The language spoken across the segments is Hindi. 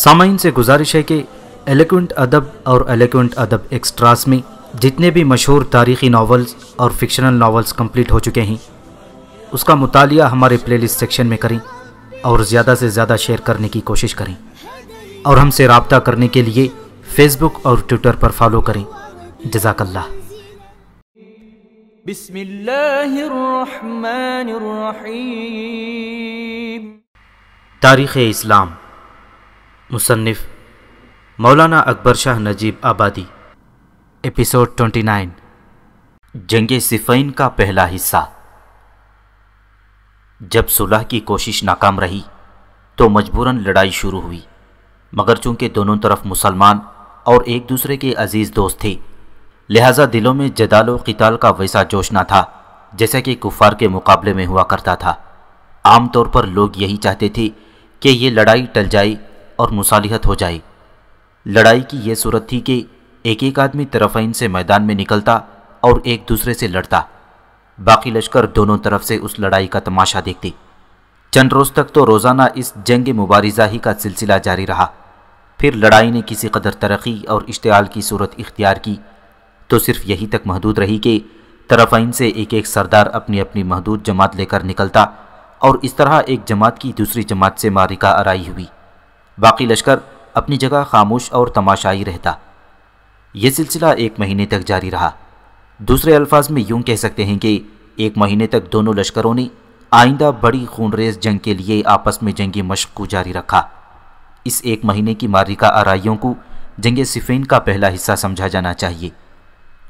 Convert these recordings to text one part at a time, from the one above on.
सामाइन से गुजारिश है कि एलिक्वेंट अदब और एलिक्वेंट अदब एक्स्ट्रास में जितने भी मशहूर तारीखी नावल्स और फिक्शनल नावल्स कंप्लीट हो चुके हैं उसका मुताल हमारे प्लेलिस्ट सेक्शन में करें और ज़्यादा से ज़्यादा शेयर करने की कोशिश करें और हमसे रबता करने के लिए फेसबुक और ट्विटर पर फॉलो करें जजाकल्ला तारीख़ इस्लाम मुसन्फ़ मौलाना अकबर शाह नजीब आबादी एपिसोड 29 जंग सिफ़ैन का पहला हिस्सा जब सुलह की कोशिश नाकाम रही तो मजबूरन लड़ाई शुरू हुई मगर चूंकि दोनों तरफ मुसलमान और एक दूसरे के अजीज़ दोस्त थे लिहाजा दिलों में जदाल कताल का वैसा जोश ना था जैसा कि कुफार के मुकाबले में हुआ करता था आमतौर पर लोग यही चाहते थे कि ये लड़ाई टल जाए और मुसालिहत हो जाए लड़ाई की यह सूरत थी कि एक एक आदमी तरफाइन से मैदान में निकलता और एक दूसरे से लड़ता बाकी लश्कर दोनों तरफ से उस लड़ाई का तमाशा देखते चंद रोज तक तो रोज़ाना इस जंग मुबारजा ही का सिलसिला जारी रहा फिर लड़ाई ने किसी कदर तरक्की और इश्तियाल की सूरत इख्तियार की तो सिर्फ यही तक महदूद रही कि तरफाइन से एक एक सरदार अपनी अपनी महदूद जमात लेकर निकलता और इस तरह एक जमात की दूसरी जमात से मारिका आरई हुई बाकी लश्कर अपनी जगह खामोश और तमाशाई रहता यह सिलसिला एक महीने तक जारी रहा दूसरे अल्फाज में यूं कह सकते हैं कि एक महीने तक दोनों लश्करों ने आइंदा बड़ी खूनरेज जंग के लिए आपस में जंगी मशक को जारी रखा इस एक महीने की मारिका आरइयों को जंग सिफेन का पहला हिस्सा समझा जाना चाहिए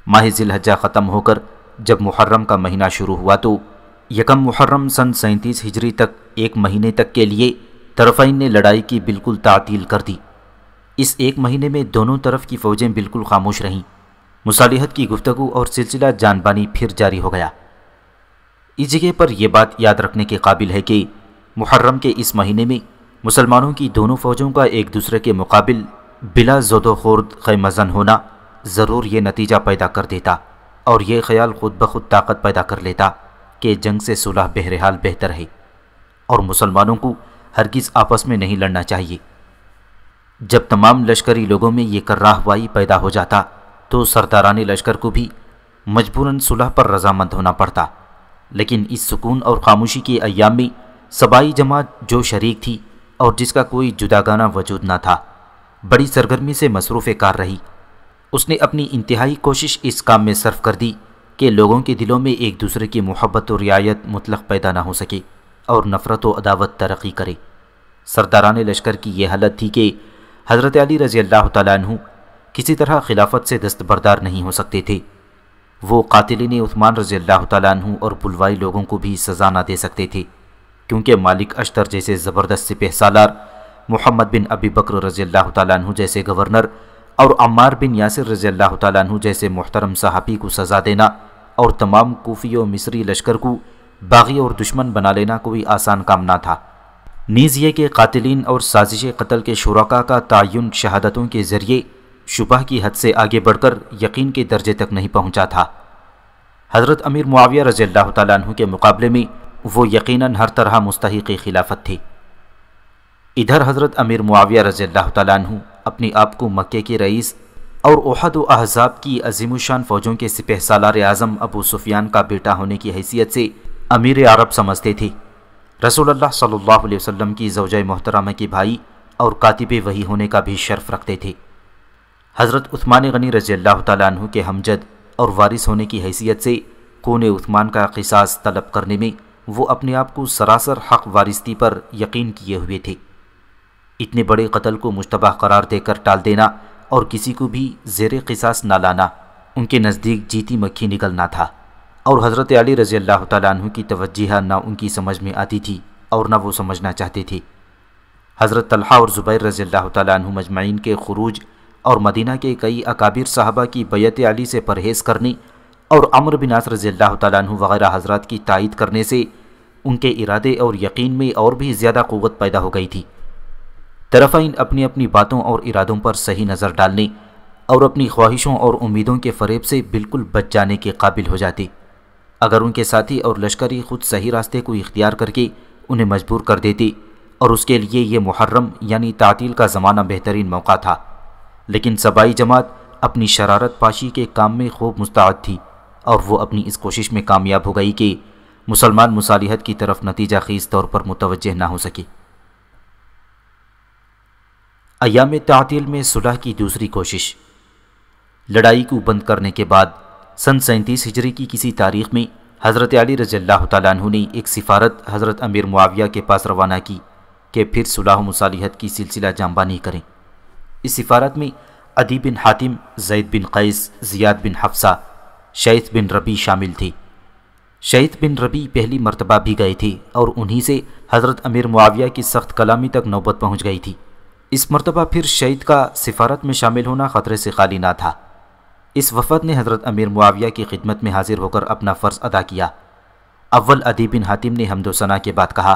माह जिलहजा ख़त्म होकर जब मुहर्रम का महीना शुरू हुआ तो यकम मुहर्रम सन सैंतीस हिजरी तक एक महीने तक के लिए तरफाइन ने लड़ाई की बिल्कुल तातील कर दी इस एक महीने में दोनों तरफ की फ़ौजें बिल्कुल खामोश रहीं मुसालिहत की गुफ्तगु और सिलसिला जानबानी फिर जारी हो गया इस जगह पर यह बात याद रखने के काबिल है कि मुहर्रम के इस महीने में मुसलमानों की दोनों फ़ौजों का एक दूसरे के मुकाबिल बिला जदोखोर्द खैमजन होना ज़रूर यह नतीजा पैदा कर देता और यह ख्याल खुद ब खुद ताकत पैदा कर लेता कि जंग से सुलह बहरहाल बेहतर है और मुसलमानों को हरगिज़ आपस में नहीं लड़ना चाहिए जब तमाम लश्करी लोगों में ये कर्राहवाई पैदा हो जाता तो सरदारान लश्कर को भी मजबूरन सुलह पर रजामंद होना पड़ता लेकिन इस सुकून और खामोशी के अयाम में सबाई जमात जो शरीक थी और जिसका कोई जुदागाना वजूद ना था बड़ी सरगर्मी से मसरूफ़ कार रही उसने अपनी इंतहाई कोशिश इस काम में सर्फ कर दी कि लोगों के दिलों में एक दूसरे की मोहब्बत और रियायत मुतलक पैदा ना हो सके और नफ़रत व अदावत तरक्की करे सरदारान लश्कर की यह हालत थी कि हज़रत अली रज़ी अल्लाह तु किसी तरह खिलाफत से दस्तबरदार नहीं हो सकते थे वो कातिलिन उस्मान रज़ी अल्लाह तु और बुलवाई लोगों को भी सज़ा ना दे सकते थे क्योंकि मालिक अश्तर जैसे ज़बरदस्त सिपहसालार मोहम्मद बिन अबी बकर रज़ी अल्लाह तु जैसे गवर्नर और अम्मार बिन यासिर रज़ी अल्लाह तु जैसे मोहतरम सहाफ़ी को सज़ा देना और तमाम कोफ़ी व मिस्री लश्कर को बागी और दुश्मन बना लेना कोई आसान काम ना था नीज़ ये कि और साजिश कत्ल के शुरा का तयन शहादतों के ज़रिए शुबह की हद से आगे बढ़कर यकीन के दर्जे तक नहीं पहुँचा था हज़रत अमीर मुआविया रज़ी अल्लाह तु के मुकाबले में वो यकीन हर तरह मुस्तक खिलाफत थी इधर हज़रत अमीर मुआविया रज़ी अल्लाह तु अपने आप को मक्के के रईस और अहद अहजाब की अजीम शान फ़ौजों के सिपह सालार आज़म अबू सुफियान का बेटा होने की हैसियत से अमीर अरब समझते थे अल्लाह सल्लल्लाहु अलैहि वसल्लम की जवज मोहतरमा के भाई और कातिब वही होने का भी शर्फ रखते थे हज़रत उस्मान गनी रज़ी अल्लाह तु के हमजद और वारिस होने की हैसियत से कोने उस्मान का किसास तलब करने में वो अपने आप को सरासर हक वारिस्ती पर यकीन किए हुए थे इतने बड़े कत्ल को मुशतबा करार देकर टाल देना और किसी को भी जेर किसास ना लाना उनके नज़दीक जीती मक्खी निकलना था और हज़रत अली रज़ी अल्लाह तु की तवज्जिहा ना उनकी समझ में आती थी और ना वो समझना चाहते थे हज़रत तलहा और ज़ुबैर रज़ी अल्लाह तु मजमाइन के खरूज और मदीना के कई अकाबिर साहबा की बैत अली से परहेज़ करने और अमर बिनास रज़ी अल्लाह तु वगैरह हजरत की तायद करने से उनके इरादे और यकीन में और भी ज़्यादा क़वत पैदा हो गई थी तरफ़ाइन अपनी अपनी बातों और इरादों पर सही नज़र डालने और अपनी ख्वाहिशों और उम्मीदों के फरेब से बिल्कुल बच जाने के काबिल हो जाते अगर उनके साथी और लश्करी खुद सही रास्ते को इख्तियार करके उन्हें मजबूर कर देती और उसके लिए ये मुहर्रम यानी तातील का ज़माना बेहतरीन मौका था लेकिन सबाई जमात अपनी शरारत पाशी के काम में खूब मुस्तद थी और वो अपनी इस कोशिश में कामयाब हो गई कि मुसलमान मुसालिहत की तरफ नतीजा खेज तौर पर मुतवजह ना हो सके अयाम तातील में सुलह की दूसरी कोशिश लड़ाई को बंद करने के बाद सन सैंतीस हिजरी की किसी तारीख में हज़रत अली रज़ल्ला तु ने एक सिफारत हज़रत अमीर मुआविया के पास रवाना की कि फिर सुलह मसालिहत की सिलसिला नहीं करें इस सिफारत में Adi bin Hatim Zaid bin Qais Ziyad bin Hafsa Shaid bin Rabi शामिल थे शहीद बिन रबी पहली मरतबा भी गए थे और उन्हीं से हज़रत अमीर मुआविया की सख्त कलामी तक नौबत पहुँच गई थी इस मरतबा फिर शहीद का सिफारत में शामिल होना ख़तरे से खाली ना था इस वफद ने हज़रत अमीर मुआविया की खिदमत में हाजिर होकर अपना फ़र्ज़ अदा किया अव्वल अदी बिन हातिम ने हमदोसना के बाद कहा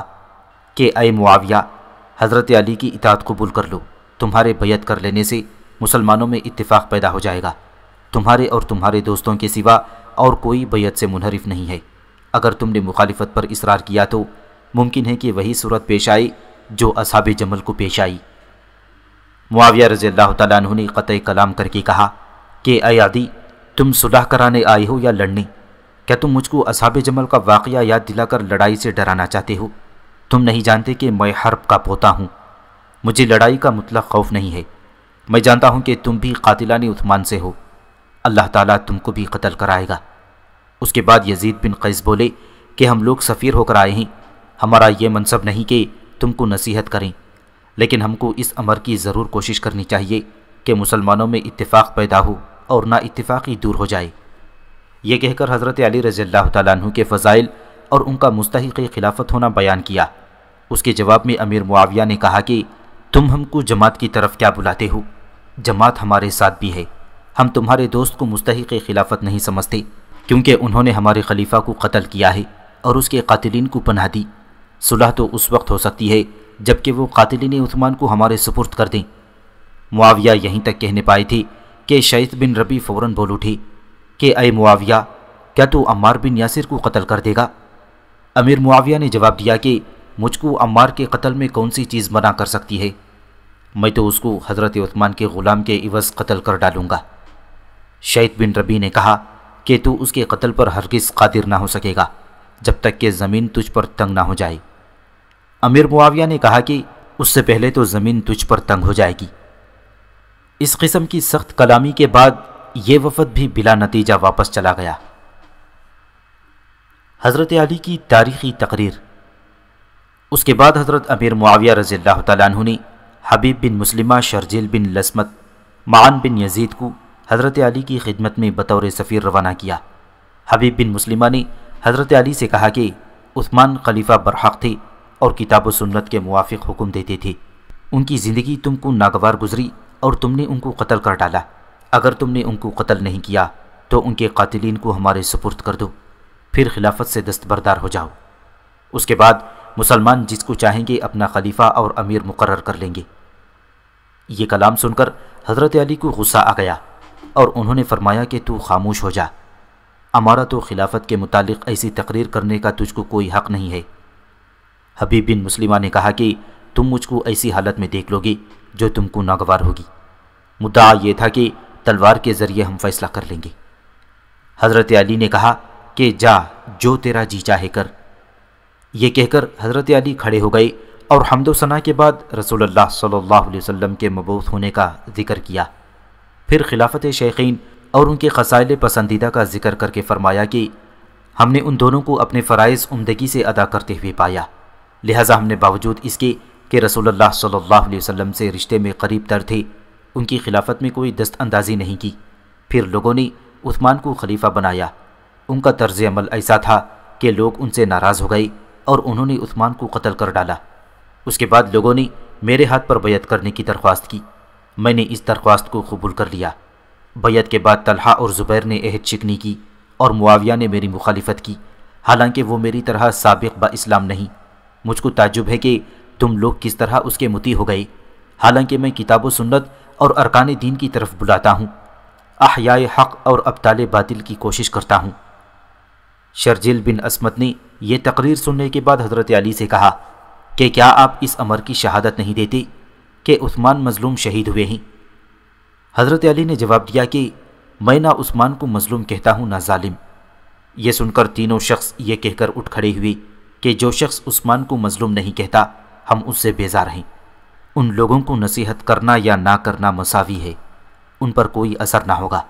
कि अय मुआविया हज़रत अली की इतात कबूल कर लो तुम्हारे बैत कर लेने से मुसलमानों में इतफाक़ पैदा हो जाएगा तुम्हारे और तुम्हारे दोस्तों के सिवा और कोई बैत से मुनहरफ नहीं है अगर तुमने मुखालफत पर इसरार किया तो मुमकिन है कि वही सूरत पेश आई जो असाब जमल को पेश आई मुआविया रज़ी अल्लाह तु ने क़त कलाम करके कहा कि अयादी तुम सुलह कराने आए हो या लड़ने क्या तुम मुझको असाब जमल का वाक़ याद दिलाकर लड़ाई से डराना चाहते हो तुम नहीं जानते कि मैं हर्ब का पोता हूँ मुझे लड़ाई का मतलब खौफ नहीं है मैं जानता हूँ कि तुम भी कातिलान उथमान से हो अल्लाह ताला तुमको भी कत्ल कराएगा उसके बाद यजीद बिन कैस बोले कि हम लोग सफ़ीर होकर आए हैं हमारा ये मनसब नहीं कि तुमको नसीहत करें लेकिन हमको इस अमर की ज़रूर कोशिश करनी चाहिए कि मुसलमानों में इतफाक़ पैदा हो और ना इतफ़ाक़ी दूर हो जाए ये कहकर हज़रत अली रज़ील तु के फ़ज़ाइल और उनका मुस्तक खिलाफत होना बयान किया उसके जवाब में अमीर मुआविया ने कहा कि तुम हमको जमात की तरफ क्या बुलाते हो जमात हमारे साथ भी है हम तुम्हारे दोस्त को मुस्तक खिलाफत नहीं समझते क्योंकि उन्होंने हमारे खलीफा को कत्ल किया है और उसके कतिलीन को पन्ह दी सुलह तो उस वक्त हो सकती है जबकि वो कातिलिन उस्मान को हमारे सुपुर्द कर दें मुआविया यहीं तक कहने पाए थे कि शहीद बिन रबी फ़ौरन बोल उठी कि अय मुआविया क्या तू अम्मार बिन यासिर को कत्ल कर देगा अमीर मुआविया ने जवाब दिया कि मुझको अम्मार के कत्ल में कौन सी चीज़ मना कर सकती है मैं तो उसको हज़रत उस्मान के ग़ुलाम के इवज़ कत्ल कर डालूँगा शहीद बिन रबी ने कहा कि तू उसके कत्ल पर हरगिज़ कादिर ना हो सकेगा जब तक कि ज़मीन तुझ पर तंग ना हो जाए अमीर मुआविया ने कहा कि उससे पहले तो ज़मीन तुझ पर तंग हो जाएगी इस किस्म की सख्त कलामी के बाद ये वफद भी बिला नतीजा वापस चला गया हज़रत अली की तारीखी तकरीर उसके बाद हज़रत अमीर मुआविया रज़ी अल्लाह ने हबीब बिन मुस्लिमा शर्जील बिन लसमत मान बिन यजीद को हज़रत अली की खिदमत में बतौर सफ़ीर रवाना किया हबीब बिन मुस्लिमा ने हज़रत अली से कहा कि उस्मान खलीफा बरहक थे और किताब सुन्नत के मुआफ़ हुक्म देते थे उनकी ज़िंदगी तुमको नागवार गुजरी और तुमने उनको कत्ल कर डाला अगर तुमने उनको कत्ल नहीं किया तो उनके कातिलीन को हमारे सुपुर्द कर दो फिर खिलाफत से दस्तबरदार हो जाओ उसके बाद मुसलमान जिसको चाहेंगे अपना खलीफा और अमीर मुकर कर लेंगे ये कलाम सुनकर हज़रत अली को गुस्सा आ गया और उन्होंने फरमाया कि तू खामोश हो जा हमारा तो खिलाफत के मुतालिक ऐसी तकरीर करने का तुझको कोई हक़ नहीं है हबीब बिन मुस्लिमा ने कहा कि तुम मुझको ऐसी हालत में देख लोगे जो तुमको नागवार होगी मुद्दा यह था कि तलवार के ज़रिए हम फैसला कर लेंगे हज़रत अली ने कहा कि जा जो तेरा जी चाहे कर ये कहकर हज़रत अली खड़े हो गए और हमदोसना के बाद रसूल सल्लल्लाहु अलैहि वसल्लम के मबूस होने का जिक्र किया फिर खिलाफत शेखीन और उनके खसाइल पसंदीदा का जिक्र करके फरमाया कि हमने उन दोनों को अपने फ़रज़ उमदगी से अदा करते हुए पाया लिहाजा हमने बावजूद इसके कि रसोल्ला सल्ला अलैहि से रिश्ते में करीब तर थे उनकी खिलाफत में कोई दस्त अंदाजी नहीं की फिर लोगों ने उस्मान को खलीफा बनाया उनका तर्ज अमल ऐसा था कि लोग उनसे नाराज़ हो गए और उन्होंने उस्मान को कत्ल कर डाला उसके बाद लोगों ने मेरे हाथ पर बैत करने की दरख्वास्त की मैंने इस दरख्वास्त को कबूल कर लिया बैत के बाद तलहा और ज़ुबैर ने अहद चिकनी की और मुआविया ने मेरी मुखालफत की हालांकि वो मेरी तरह सबक बा इस्लाम नहीं मुझको ताजुब है कि तुम लोग किस तरह उसके मुती हो गए हालांकि मैं किताब सुन्नत और अरकान दीन की तरफ बुलाता हूँ आहयाए हक और अबताल बातिल की कोशिश करता हूँ शर्जिल बिन असमत ने यह तकरीर सुनने के बाद हज़रत अली से कहा कि क्या आप इस अमर की शहादत नहीं देते कि उस्मान मज़लूम शहीद हुए हैं हज़रत अली ने जवाब दिया कि मैं ना उस्मान को मज़लूम कहता हूँ ना जालिम यह सुनकर तीनों शख्स ये कहकर उठ खड़े हुए कि जो शख्स उस्मान को मज़लूम नहीं कहता हम उससे बेजार हैं उन लोगों को नसीहत करना या ना करना मसावी है उन पर कोई असर ना होगा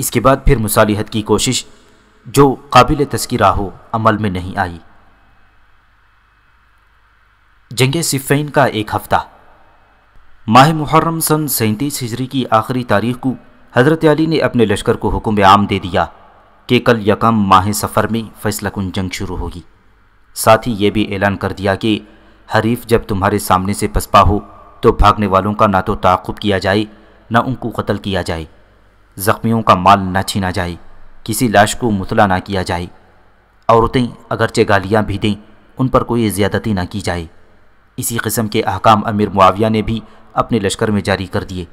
इसके बाद फिर मुसालिहत की कोशिश जो काबिल तस्करा हो अमल में नहीं आई जंग सिफ़ैन का एक हफ़्ता माह मुहर्रम सन सैंतीस हिजरी की आखिरी तारीख को हज़रत अली ने अपने लश्कर को हुक्म आम दे दिया कि कल यकम माह सफ़र में फैसला कुन जंग शुरू होगी साथ ही ये भी ऐलान कर दिया कि हरीफ जब तुम्हारे सामने से पसपा हो तो भागने वालों का ना तो ताकुब किया जाए ना उनको कत्ल किया जाए ज़ख्मियों का माल ना छीना जाए किसी लाश को मुतला ना किया जाए औरतें अगरचे गालियाँ भी दें उन पर कोई ज़्यादती ना की जाए इसी कस्म के अहकाम अमीर मुआविया ने भी अपने लश्कर में जारी कर दिए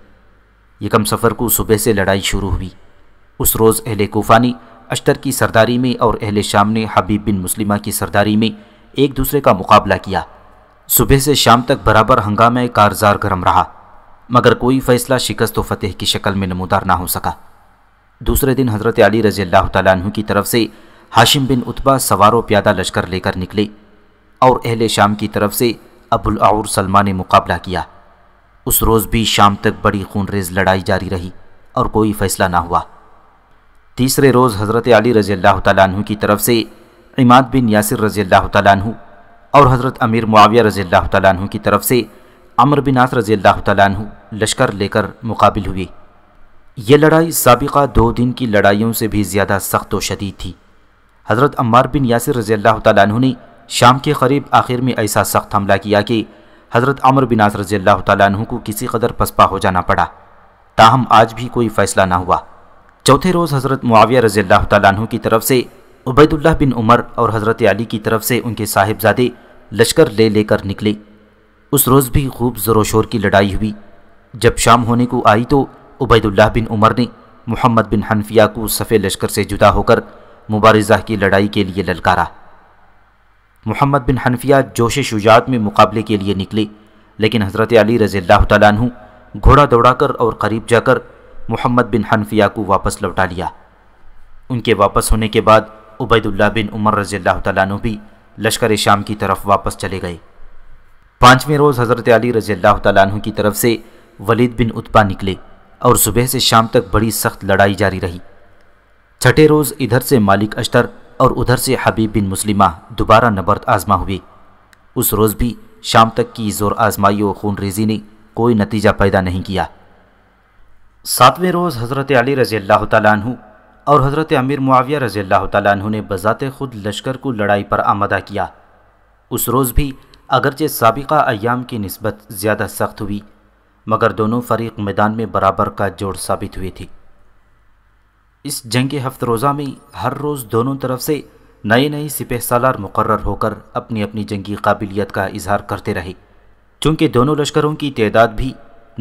यकम सफ़र को सुबह से लड़ाई शुरू हुई उस रोज़ अहल कोफ़ा ने अश्तर की सरदारी में और अहल शाम ने हबीब बिन मुस्लिमा की सरदारी में एक दूसरे का मुकाबला किया सुबह से शाम तक बराबर हंगामे कारजार गर्म रहा मगर कोई फैसला शिकस्त फतेह की शक्ल में नमूदार ना हो सका दूसरे दिन हज़रत अली रजी अल्लाह तु की तरफ से हाशिम बिन उतबा सवारों प्यादा लश्कर लेकर निकले और अहल शाम की तरफ से अबुल और सलमा ने मुकाबला किया उस रोज़ भी शाम तक बड़ी खूनरेज लड़ाई जारी रही और कोई फैसला ना हुआ तीसरे रोज़ हज़रत अली रजी अल्लाह तु की तरफ से इमाद बिन यासिर रजी अल्लाह तु और हज़रत अमीर मुआविया रज़ी तु की तरफ से अमर बिनास आस तु लश्कर लेकर मुकाबिल हुए ये लड़ाई सबका दो दिन की लड़ाइयों से भी ज़्यादा सख्त व शदीद थी हज़रत अम्मार बिन यासिर रज़ी तु ने शाम के करीब आखिर में ऐसा सख्त हमला किया कि हज़रत अमर बिनास रजी अल्लाह तु को किसी कदर पसपा हो जाना पड़ा ताहम आज भी कोई फ़ैसला ना हुआ चौथे रोज़ हज़रत मुआविया रज़ी तु की तरफ से उबैदुल्ला बिन उमर और हज़रत अली की तरफ से उनके साहिबजादे लश्कर ले लेकर निकले उस रोज़ भी खूब ज़ोरों शोर की लड़ाई हुई जब शाम होने को आई तो उबैदुल्लाह बिन उमर ने मोहम्मद बिन हनफिया को सफ़े लश्कर से जुदा होकर मुबारजा की लड़ाई के लिए ललकारा मोहम्मद बिन हनफिया जोश शुजात में मुकाबले के लिए निकले लेकिन हज़रत अली रज़ी तु घोड़ा दौड़ाकर और करीब जाकर मोहम्मद बिन हनफिया को वापस लौटा लिया उनके वापस होने के बाद उबैदुल्ला बिन उमर रज़ी तु भी लश्कर शाम की तरफ वापस चले गए पाँचवें रोज़ हज़रत अली रज़ी अल्लाह तु की तरफ से वलीद बिन उत्पा निकले और सुबह से शाम तक बड़ी सख्त लड़ाई जारी रही छठे रोज़ इधर से मालिक अश्तर और उधर से हबीब बिन मुस्लिमा दोबारा नबर्द आजमा हुए उस रोज़ भी शाम तक की ज़ोर आजमाई और खून रेजी ने कोई नतीजा पैदा नहीं किया सातवें रोज़ हज़रत अली रज़ी अल्लाह तु और हज़रत अमीर मुआविया रज़ी अल्लाह तु ने बज़ात खुद लश्कर को लड़ाई पर आमदा किया उस रोज़ भी अगरचे सबका अयाम की नस्बत ज़्यादा सख्त हुई मगर दोनों फरीक मैदान में बराबर का जोड़ साबित हुई थी इस जंग हफ्त रोज़ा में हर रोज़ दोनों तरफ से नए नए सिपह सालार मुकर होकर अपनी अपनी जंगी काबिलियत का इजहार करते रहे चूँकि दोनों लश्करों की तदाद भी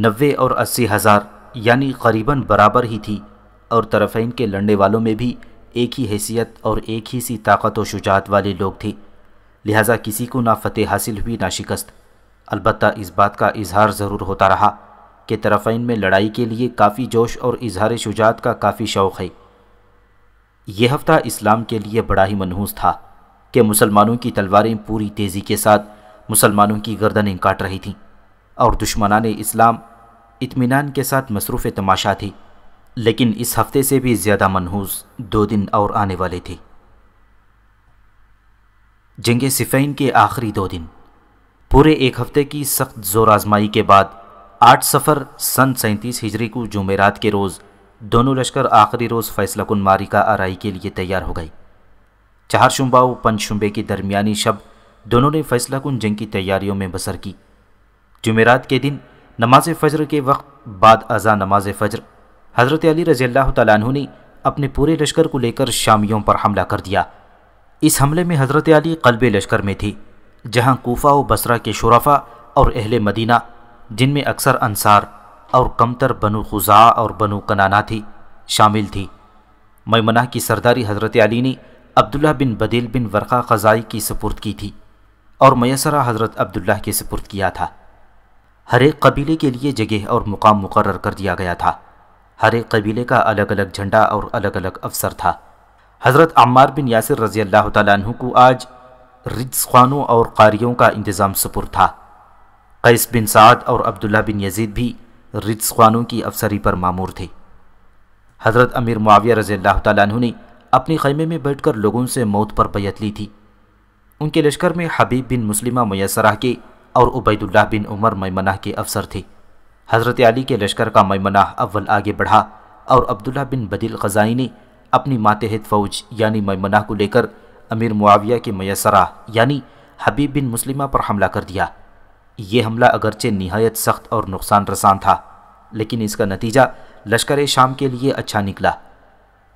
नबे और अस्सी हज़ार यानी करीबन बराबर ही थी और तरफ़ैन के लड़ने वालों में भी एक ही हैसियत और एक ही सी ताकत व शुजात वाले लोग थे लिहाजा किसी को ना फतेह हासिल हुई ना शिकस्त अलबत् इस बात का इजहार ज़रूर होता रहा कि तरफ़ैन में लड़ाई के लिए काफ़ी जोश और इजहार शुजात का काफ़ी शौक़ है यह हफ़्ता इस्लाम के लिए बड़ा ही मनहूस था कि मुसलमानों की तलवारें पूरी तेज़ी के साथ मुसलमानों की गर्दनें काट रही थीं और दुश्मनान इस्लाम इतमान के साथ मसरूफ़ तमाशा थी लेकिन इस हफ्ते से भी ज़्यादा मनहूस दो दिन और आने वाले थे जंग सिफ़ैन के आखिरी दो दिन पूरे एक हफ्ते की सख्त जोर आजमाई के बाद आठ सफ़र सन सैंतीस हिजरी को जुमेरात के रोज़ दोनों लश्कर आखिरी रोज़ फैसला कन मारी का आरई के लिए तैयार हो गई चार शुम्बा व पंचशुम्बे की दरमियानी शब दोनों ने फैसला कन जंग की तैयारियों में बसर की जुमेरात के दिन नमाज फजर के वक्त बाद अज़ा नमाज फजर हज़रत अली रज़ी अल्लाह ने अपने पूरे लश्कर को लेकर शामियों पर हमला कर दिया इस हमले में हज़रत अली कल्ब लश्कर में थी जहाँ कोफा व बसरा के शराफा और अहल मदीना जिनमें अक्सर अनसार और कमतर बनु खुजा और बनु कनाना थी शामिल थी मैमना की सरदारी हज़रत अली ने अब्दुल्ला बिन बदील बिन वरक़ा ख़जाई की सपुर्द की थी और मैसरा हज़रत अब्दुल्ला के सपुर्द किया था हर एक कबीले के लिए जगह और मुकाम मुकर कर दिया गया था हर एक कबीले का अलग अलग झंडा और अलग अलग अफसर था हज़रत अम्मार बिन यासिर रज़ी अल्लाह तु को आज रिज खानों और कारियों का इंतज़ाम सपुर था कैस बिन साद और अब्दुल्ला बिन यजीद भी रिज खानों की अफसरी पर मामूर थे हज़रत अमीर मुआविया रज़ी अल्लाह तु ने अपने खैमे में बैठ कर लोगों से मौत पर बैत ली थी उनके लश्कर में हबीब बिन मुस्लिमा मैसरा के और उबैदुल्ला बिन उमर मैमना के अफसर थे हज़रत अली के लश्कर का मैमना अव्वल आगे बढ़ा और अब्दुल्ला बिन बदिल ख़जाई ने अपनी मातहत फ़ौज यानी मैमना को लेकर अमीर मुआविया के मैसरा यानी हबीब बिन मुस्लिमा पर हमला कर दिया ये हमला अगरचे नहायत सख्त और नुकसान रसान था लेकिन इसका नतीजा लश्कर शाम के लिए अच्छा निकला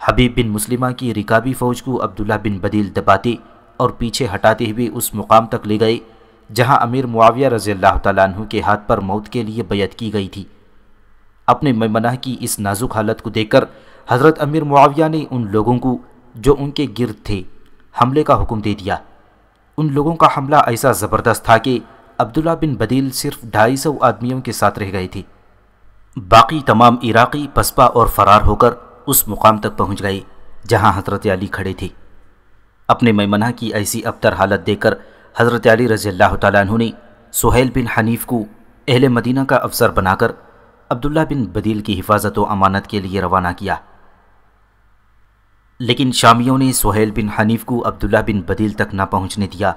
हबीब बिन मुस्लिमा की रिकाबी फ़ौज को अब्दुल्ला बिन बदील दबाते और पीछे हटाते हुए उस मुकाम तक ले गए जहां अमीर मुआविया रज़ी अल्लाह तु के हाथ पर मौत के लिए बैत की गई थी अपने मैमना की इस नाजुक हालत को देखकर हज़रत अमीर मुआविया ने उन लोगों को जो उनके गिरद थे हमले का हुक्म दे दिया उन लोगों का हमला ऐसा ज़बरदस्त था कि अब्दुल्ला बिन बदील सिर्फ ढाई सौ आदमियों के साथ रह गए थे बाकी तमाम इराक़ी पसपा और फरार होकर उस मुकाम तक पहुंच गए जहां हजरत अली खड़े थे अपने मैमना की ऐसी अबतर हालत देखकर हज़रत अली रज़ी अल्लाह तु ने सुहेल बिन हनीफ को अहल मदीना का अफसर बनाकर अब्दुल्ला बिन बदील की हिफाजत व अमानत के लिए रवाना किया लेकिन शामियों ने सुहेल बिन हनीफ को अब्दुल्ला बिन बदील तक ना पहुँचने दिया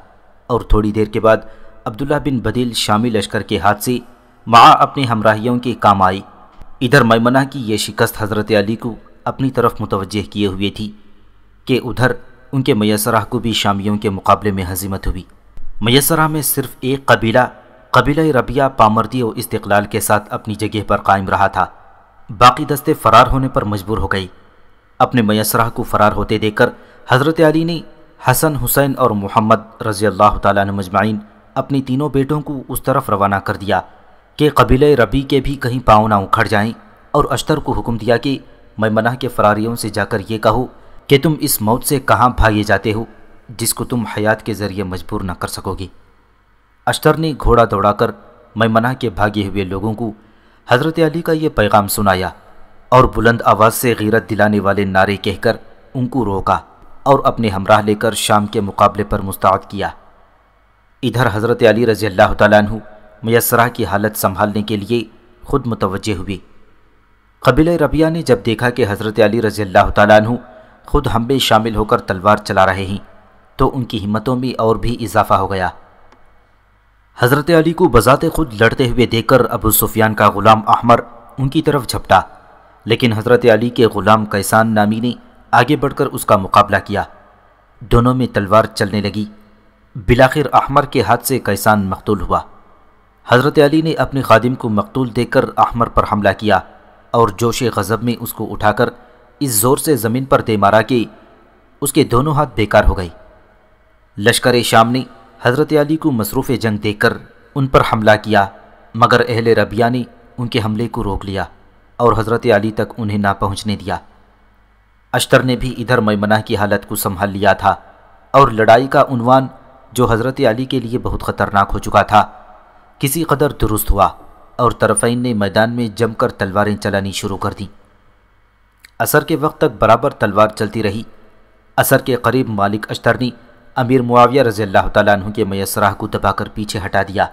और थोड़ी देर के बाद अब्दुल्ला बिन बदील शामी लश्कर के हाथ से माँ अपने हमराहियों के काम आई इधर मैमना की यह शिकस्त हज़रत अली को अपनी तरफ मुतवजह किए हुए थी कि उधर उनके मैसरा को भी शामियों के मुकाबले में हजीमत हुई मैसरा में सिर्फ एक कबीला कबीला रबिया पामर्दी और इस्तलाल के साथ अपनी जगह पर कायम रहा था बाकी दस्ते फरार होने पर मजबूर हो गई अपने मैसरा को फरार होते देखकर हज़रत अली ने हसन हुसैन और मोहम्मद रज़ी अल्लाह तजमाइन अपनी तीनों बेटों को उस तरफ रवाना कर दिया कि कबीले रबी के भी कहीं पाँव ना उखड़ जाएं और अश्तर को हुक्म दिया कि मैं मना के फरारियों से जाकर ये कहूँ कि तुम इस मौत से कहाँ भागे जाते हो जिसको तुम हयात के ज़रिए मजबूर न कर सकोगी अश्तर ने घोड़ा दौड़ाकर मैमना के भागे हुए लोगों को हज़रत अली का यह पैगाम सुनाया और बुलंद आवाज़ से गिरत दिलाने वाले नारे कहकर उनको रोका और अपने हमराह लेकर शाम के मुकाबले पर मुस्तद किया इधर हज़रत अली रज़ी अल्लाह तु मैसरा की हालत संभालने के लिए खुद मुतवजह हुई कबील रबिया ने जब देखा कि हज़रत अली रज़ी अल्लाह तु खुद हम भी शामिल होकर तलवार चला रहे हैं तो उनकी हिम्मतों में और भी इजाफा हो गया हज़रत अली को बजाते खुद लड़ते हुए देखकर अबू सुफियान का ग़ुलाम अहमर उनकी तरफ झपटा लेकिन हज़रत अली के ग़ुलाम कैसान नामी ने आगे बढ़कर उसका मुकाबला किया दोनों में तलवार चलने लगी बिलाखिर अहमर के हाथ से कैसान मकतूल हुआ हज़रत अली ने अपने खादिम को मकतूल देकर अहमर पर हमला किया और जोश गज़ब में उसको उठाकर इस ज़ोर से ज़मीन पर दे मारा कि उसके दोनों हाथ बेकार हो गई लश्कर शाम ने हज़रत अली को मसरूफ़ जंग देकर उन पर हमला किया मगर अहल रबिया ने उनके हमले को रोक लिया और हज़रत अली तक उन्हें ना पहुँचने दिया अश्तर ने भी इधर मैमना की हालत को संभाल लिया था और लड़ाई का उनवान जो हज़रत अली के लिए बहुत ख़तरनाक हो चुका था किसी कदर दुरुस्त हुआ और तरफ़ैन ने मैदान में जमकर तलवारें चलानी शुरू कर दी असर के वक्त तक बराबर तलवार चलती रही असर के करीब मालिक अश्तर ने अमीर मुआविया रज़ी अल्लाह तु के मैसराह को दबाकर पीछे हटा दिया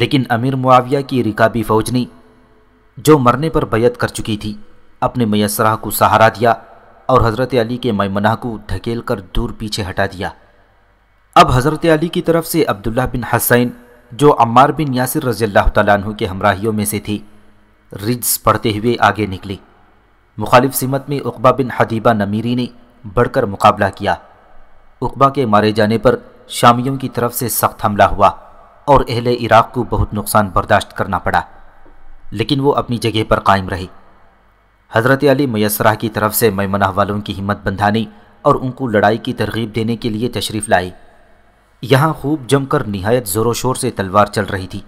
लेकिन अमीर मुआविया की रिकाबी फ़ौज ने जो मरने पर बैत कर चुकी थी अपने मैसराह को सहारा दिया और हज़रत अली के मयमना को ढकेल कर दूर पीछे हटा दिया अब हज़रत अली की तरफ से अब्दुल्ला बिन हसैन जो अम्मार बिन यासिर रज़ी अल्लाह तु के हमराहियों में से थी रिज्स पढ़ते हुए आगे निकले मुखालिफ सिमत में उकबा बिन हदीबा नमीरी ने बढ़कर मुकाबला किया उकबा के मारे जाने पर शामियों की तरफ से सख्त हमला हुआ और अहले इराक़ को बहुत नुकसान बर्दाश्त करना पड़ा लेकिन वो अपनी जगह पर कायम रही हज़रत अली मैसरा की तरफ से मैमना वालों की हिम्मत बंधानी और उनको लड़ाई की तरगीब देने के लिए तशरीफ़ लाई यहाँ खूब जमकर नहायत ज़ोरों शोर से तलवार चल रही थी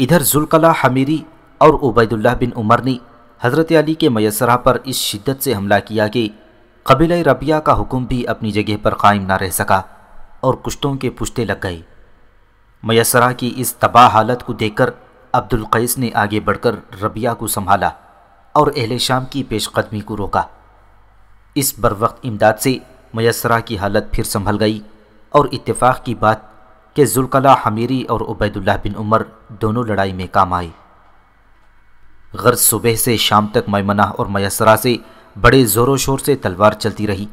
इधर जुल्कला हमीरी और उबैदुल्ला बिन उमर ने हज़रत अली के मैसरा पर इस शिद्दत से हमला किया कि कबील रबिया का हुक्म भी अपनी जगह पर कायम ना रह सका और कुश्तों के पुश्ते लग गए मयसरा की इस तबाह हालत को देखकर अब्दुल कैस ने आगे बढ़कर रबिया को संभाला और अहल शाम की पेशकदमी को रोका इस बर वक्त इमदाद से मयसरा की हालत फिर संभल गई और इत्तेफाक की बात कि जुल्कला हमीरी और उबैदुल्ला बिन उमर दोनों लड़ाई में काम आए गर्ज सुबह से शाम तक मैमना और मैसरा से बड़े ज़ोरों शोर से तलवार चलती रही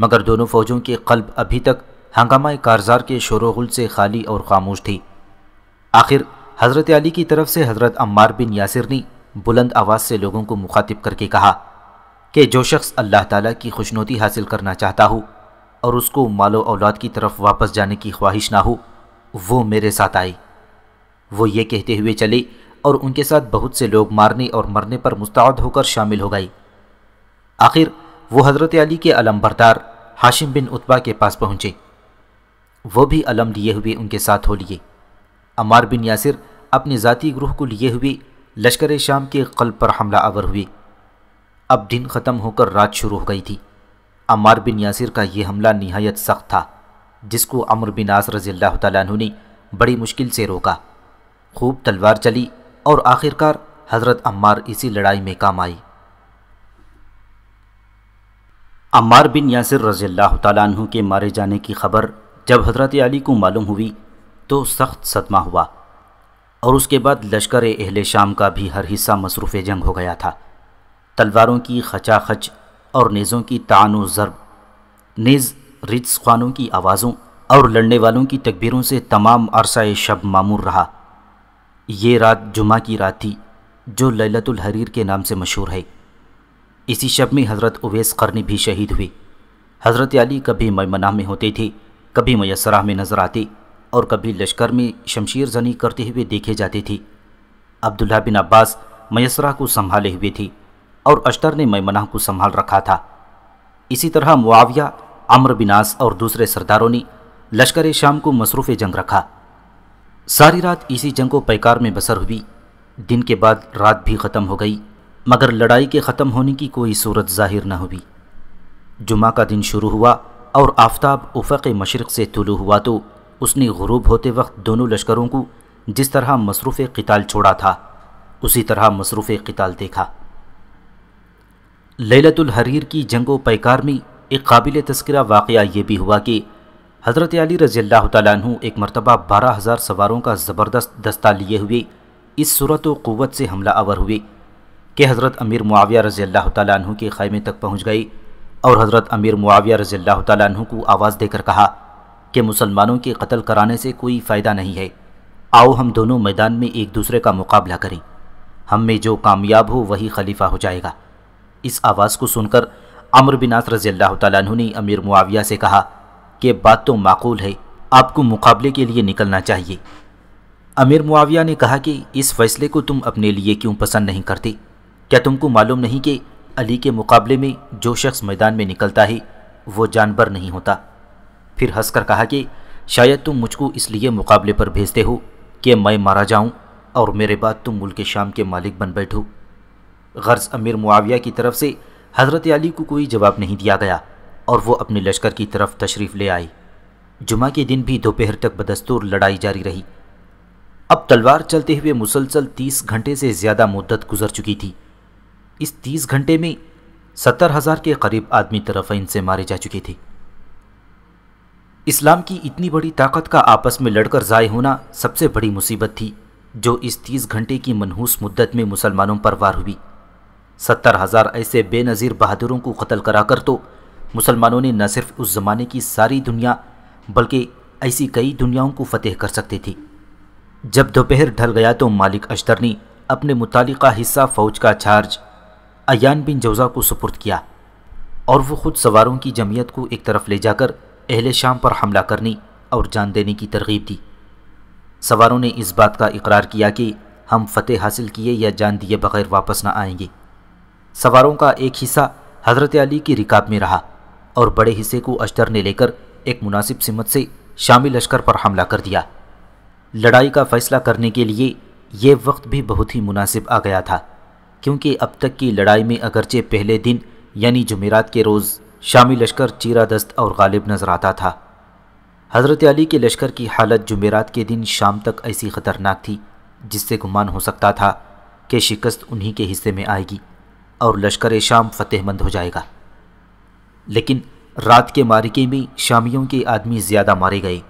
मगर दोनों फौजों के कल्ब अभी तक हंगामा कारजार के शोरगुल से खाली और खामोश थी आखिर हज़रत अली की तरफ से हज़रत अम्मार बिन यासिर ने बुलंद आवाज़ से लोगों को मुखातिब करके कहा कि जो शख्स अल्लाह ताला की खुशनोती हासिल करना चाहता हो और उसको मालो औलाद की तरफ वापस जाने की ख्वाहिश ना हो वो मेरे साथ आए वो ये कहते हुए चले और उनके साथ बहुत से लोग मारने और मरने पर मुस्तद होकर शामिल हो गए आखिर वो हज़रत अली के अलम बरदार हाशिम बिन उत्बा के पास पहुँचे वो भी अलम लिए हुए उनके साथ हो लिए अमार बिन यासिर अपने ज़ाती ग्रोह को लिए हुए लश्कर शाम के कल्ब पर हमला आवर हुए अब दिन ख़त्म होकर रात शुरू हो गई थी अमार बिन यासिर का यह हमला नहायत सख्त था जिसको अमर बिन आस रजील्ला तु ने बड़ी मुश्किल से रोका खूब तलवार चली और आखिरकार हज़रत अम्मार इसी लड़ाई में काम आई अम्मार बिन यासिर रज़ी अल्लाह के मारे जाने की खबर जब हजरत अली को मालूम हुई तो सख्त सदमा हुआ और उसके बाद लश्कर अहल शाम का भी हर हिस्सा मसरूफ़ जंग हो गया था तलवारों की खचाखच और नेज़ों की तान ज़रब नेज़ रिज खानों की आवाज़ों और लड़ने वालों की तकबीरों से तमाम अरसा शब मामूर रहा ये रात जुमा की रात थी जो ललतुलहरीर के नाम से मशहूर है इसी शब में हज़रत उवैस करनी भी शहीद हुए हज़रत अली कभी मयमना में होते थे कभी मैसरा में नज़र आते और कभी लश्कर में शमशीर जनी करते हुए देखे जाते थे अब्दुल्ला बिन अब्बास मैसरा को संभाले हुए थे और अश्तर ने मयमना को संभाल रखा था इसी तरह मुआविया अम्र बिनास और दूसरे सरदारों ने लश्कर शाम को मसरूफ़ जंग रखा सारी रात इसी जंग को पैकार में बसर हुई दिन के बाद रात भी ख़त्म हो गई मगर लड़ाई के ख़त्म होने की कोई सूरत ज़ाहिर न हुई जुमा का दिन शुरू हुआ और आफ्ताब उफ़क़ मशरक़ से तुलू हुआ तो उसने गरूब होते वक्त दोनों लश्करों को जिस तरह मसरूफ़ कताल छोड़ा था उसी तरह मसरूफ़ कताल देखा ललतुलहरीर की जंगो पैकार में एक काबिल तस्करा वाक़ ये भी हुआ कि हज़रत अली रज़ी अल्लाह तु एक मरतबा बारह हज़ार सवारों का ज़बरदस्त दस्ता लिए हुए इस सूरत वत से हमला आवर हुए कि हज़रत अमीर मुआविया रज़ी अल्लाह तु के ख़ैमे तक पहुँच गई और हज़रत अमीर मुआविया रज़ी अल्लाह तु को आवाज़ देकर कहा कि मुसलमानों के कत्ल कराने से कोई फ़ायदा नहीं है आओ हम दोनों मैदान में एक दूसरे का मुकाबला करें हम में जो कामयाब हो वही खलीफा हो जाएगा इस आवाज़ को सुनकर अमर बिनास रज़ी अल्लाह तु ने अमीर मुआविया से कहा कि बात तो माकूल है आपको मुकाबले के लिए निकलना चाहिए अमीर मुआविया ने कहा कि इस फैसले को तुम अपने लिए क्यों पसंद नहीं करते क्या तुमको मालूम नहीं कि अली के मुकाबले में जो शख्स मैदान में निकलता है वो जानवर नहीं होता फिर हंसकर कहा कि शायद तुम मुझको इसलिए मुकाबले पर भेजते हो कि मैं मारा जाऊं और मेरे बाद तुम मुल्क शाम के मालिक बन बैठो गर्ज अमीर मुआविया की तरफ से हज़रत अली को कोई जवाब नहीं दिया गया और वो अपने लश्कर की तरफ तशरीफ़ ले आई जुमा के दिन भी दोपहर तक बदस्तूर लड़ाई जारी रही अब तलवार चलते हुए मुसलसल तीस घंटे से ज़्यादा मुद्दत गुजर चुकी थी इस तीस घंटे में सत्तर हजार के करीब आदमी तरफ से मारे जा चुके थे इस्लाम की इतनी बड़ी ताकत का आपस में लड़कर ज़ाय होना सबसे बड़ी मुसीबत थी जो इस तीस घंटे की मनहूस मुद्दत में मुसलमानों पर वार हुई सत्तर हज़ार ऐसे बेनज़ीर बहादुरों को कत्ल कराकर तो मुसलमानों ने न सिर्फ उस ज़माने की सारी दुनिया बल्कि ऐसी कई दुनियाओं को फतेह कर सकते थे जब दोपहर ढल गया तो मालिक अश्तर ने अपने मुतल हिस्सा फ़ौज का चार्ज अयान बिन जौजा को सुपुर्द किया और वो खुद सवारों की जमीयत को एक तरफ ले जाकर अहल शाम पर हमला करने और जान देने की तरगीब दी सवारों ने इस बात का इकरार किया कि हम फतेह हासिल किए या जान दिए बगैर वापस न आएंगे सवारों का एक हिस्सा हज़रत अली की रिकाब में रहा और बड़े हिस्से को अश्तर ने लेकर एक मुनासिब सिमत से शामिल लश्कर पर हमला कर दिया लड़ाई का फ़ैसला करने के लिए यह वक्त भी बहुत ही मुनासिब आ गया था क्योंकि अब तक की लड़ाई में अगरचे पहले दिन यानी जमेरात के रोज़ शामी लश्कर चीरा दस्त और गालिब नजर आता था हज़रत अली के लश्कर की हालत जमेरात के दिन शाम तक ऐसी ख़तरनाक थी जिससे गुमान हो सकता था कि शिकस्त उन्हीं के हिस्से में आएगी और लश्कर शाम फतेहमंद हो जाएगा लेकिन रात के मारिके में शामियों के आदमी ज़्यादा मारे गए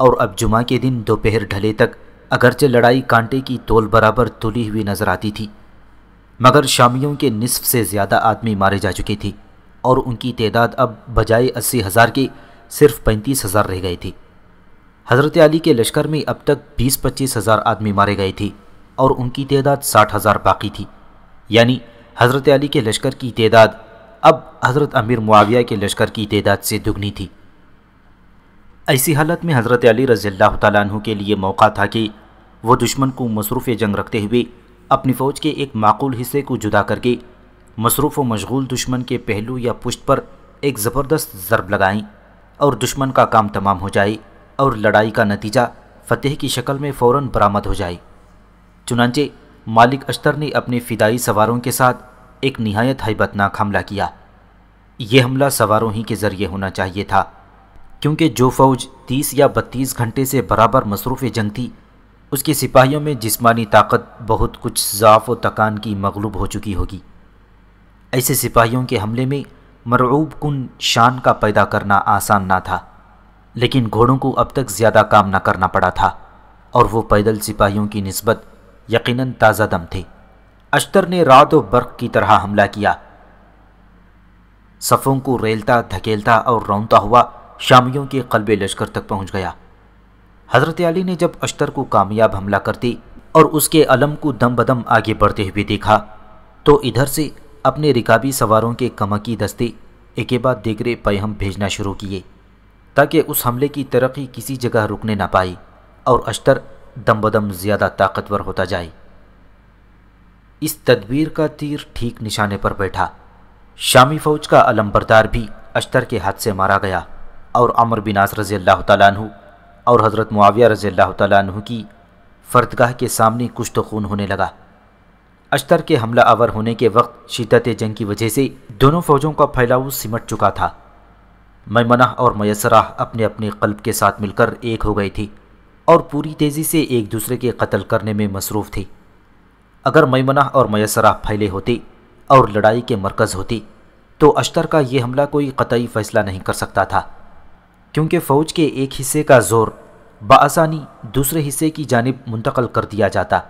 और अब जुमा के दिन दोपहर ढले तक अगरचे लड़ाई कांटे की तोल बराबर तुली हुई नज़र आती थी मगर शामियों के निसफ से ज़्यादा आदमी मारे जा चुके थे और उनकी तदाद अब बजाय अस्सी हज़ार की सिर्फ पैंतीस हज़ार रह गई थी हज़रत अली के लश्कर में अब तक बीस पच्चीस हज़ार आदमी मारे गए थे और उनकी तदाद साठ हज़ार बाकी थी यानी हज़रत अली के लश्कर की तदाद अब हज़रत अमीर मुआविया के लश्कर की तदाद से दुगनी थी ऐसी हालत में हज़रत अली रज़ी अल्लाह तु के लिए मौका था कि वह दुश्मन को मसरूफ़ जंग रखते हुए अपनी फ़ौज के एक माकूल हिस्से को जुदा करके मसरूफ़ व मशगूल दुश्मन के पहलू या पुश्त पर एक ज़बरदस्त ज़रब लगाएं और दुश्मन का काम तमाम हो जाए और लड़ाई का नतीजा फतेह की शक्ल में फ़ौर बरामद हो जाए चुनाचे मालिक अश्तर ने अपने फ़िदाई सवारों के साथ एक नहायत हैबतनाक हमला किया यह हमला सवारों ही के ज़रिए होना चाहिए था क्योंकि जो फ़ौज तीस या बत्तीस घंटे से बराबर मसरूफ़ जंग थी उसके सिपाहियों में जिस्मानी ताकत बहुत कुछ ज़ाफ़ व तकान की मगलूब हो चुकी होगी ऐसे सिपाहियों के हमले में मरऊब कन शान का पैदा करना आसान ना था लेकिन घोड़ों को अब तक ज़्यादा काम न करना पड़ा था और वो पैदल सिपाहियों की नस्बत यकीनन ताज़ा दम थे अश्तर ने रात व बर्क की तरह हमला किया सफ़ों को रेलता धकेलता और रौनता हुआ शामियों के कल्बे लश्कर तक पहुँच गया हज़रत अली ने जब अश्तर को कामयाब हमला कर दी और उसके अलम को दम बदम आगे बढ़ते हुए देखा तो इधर से अपने रिकाबी सवारों के कमकी दस्ते एके बाद देगरे पैहम भेजना शुरू किए ताकि उस हमले की तरक्की किसी जगह रुकने ना पाई और अश्तर दम बदम ज़्यादा ताकतवर होता जाए इस तदबीर का तीर ठीक निशाने पर बैठा शामी फौज का अलम बरदार भी अश्तर के हाथ से मारा गया और अमर बिनास रजी अल्लाह तु और हज़रत मुआविया रज़ी अल्लाह तु की फर्दगाह के सामने कुश्त खून होने लगा अश्तर के हमला आवर होने के वक्त शिदत जंग की वजह से दोनों फ़ौजों का फैलाव सिमट चुका था मैमना और मयसरा अपने अपने कल्ब के साथ मिलकर एक हो गई थी और पूरी तेज़ी से एक दूसरे के कत्ल करने में मसरूफ़ थी अगर मैमना और मैसरा फैले होते और लड़ाई के मरकज़ होती तो अश्तर का ये हमला कोई कतई फ़ैसला नहीं कर सकता था क्योंकि फ़ौज के एक हिस्से का जोर बसानी दूसरे हिस्से की जानब मुंतकल कर दिया जाता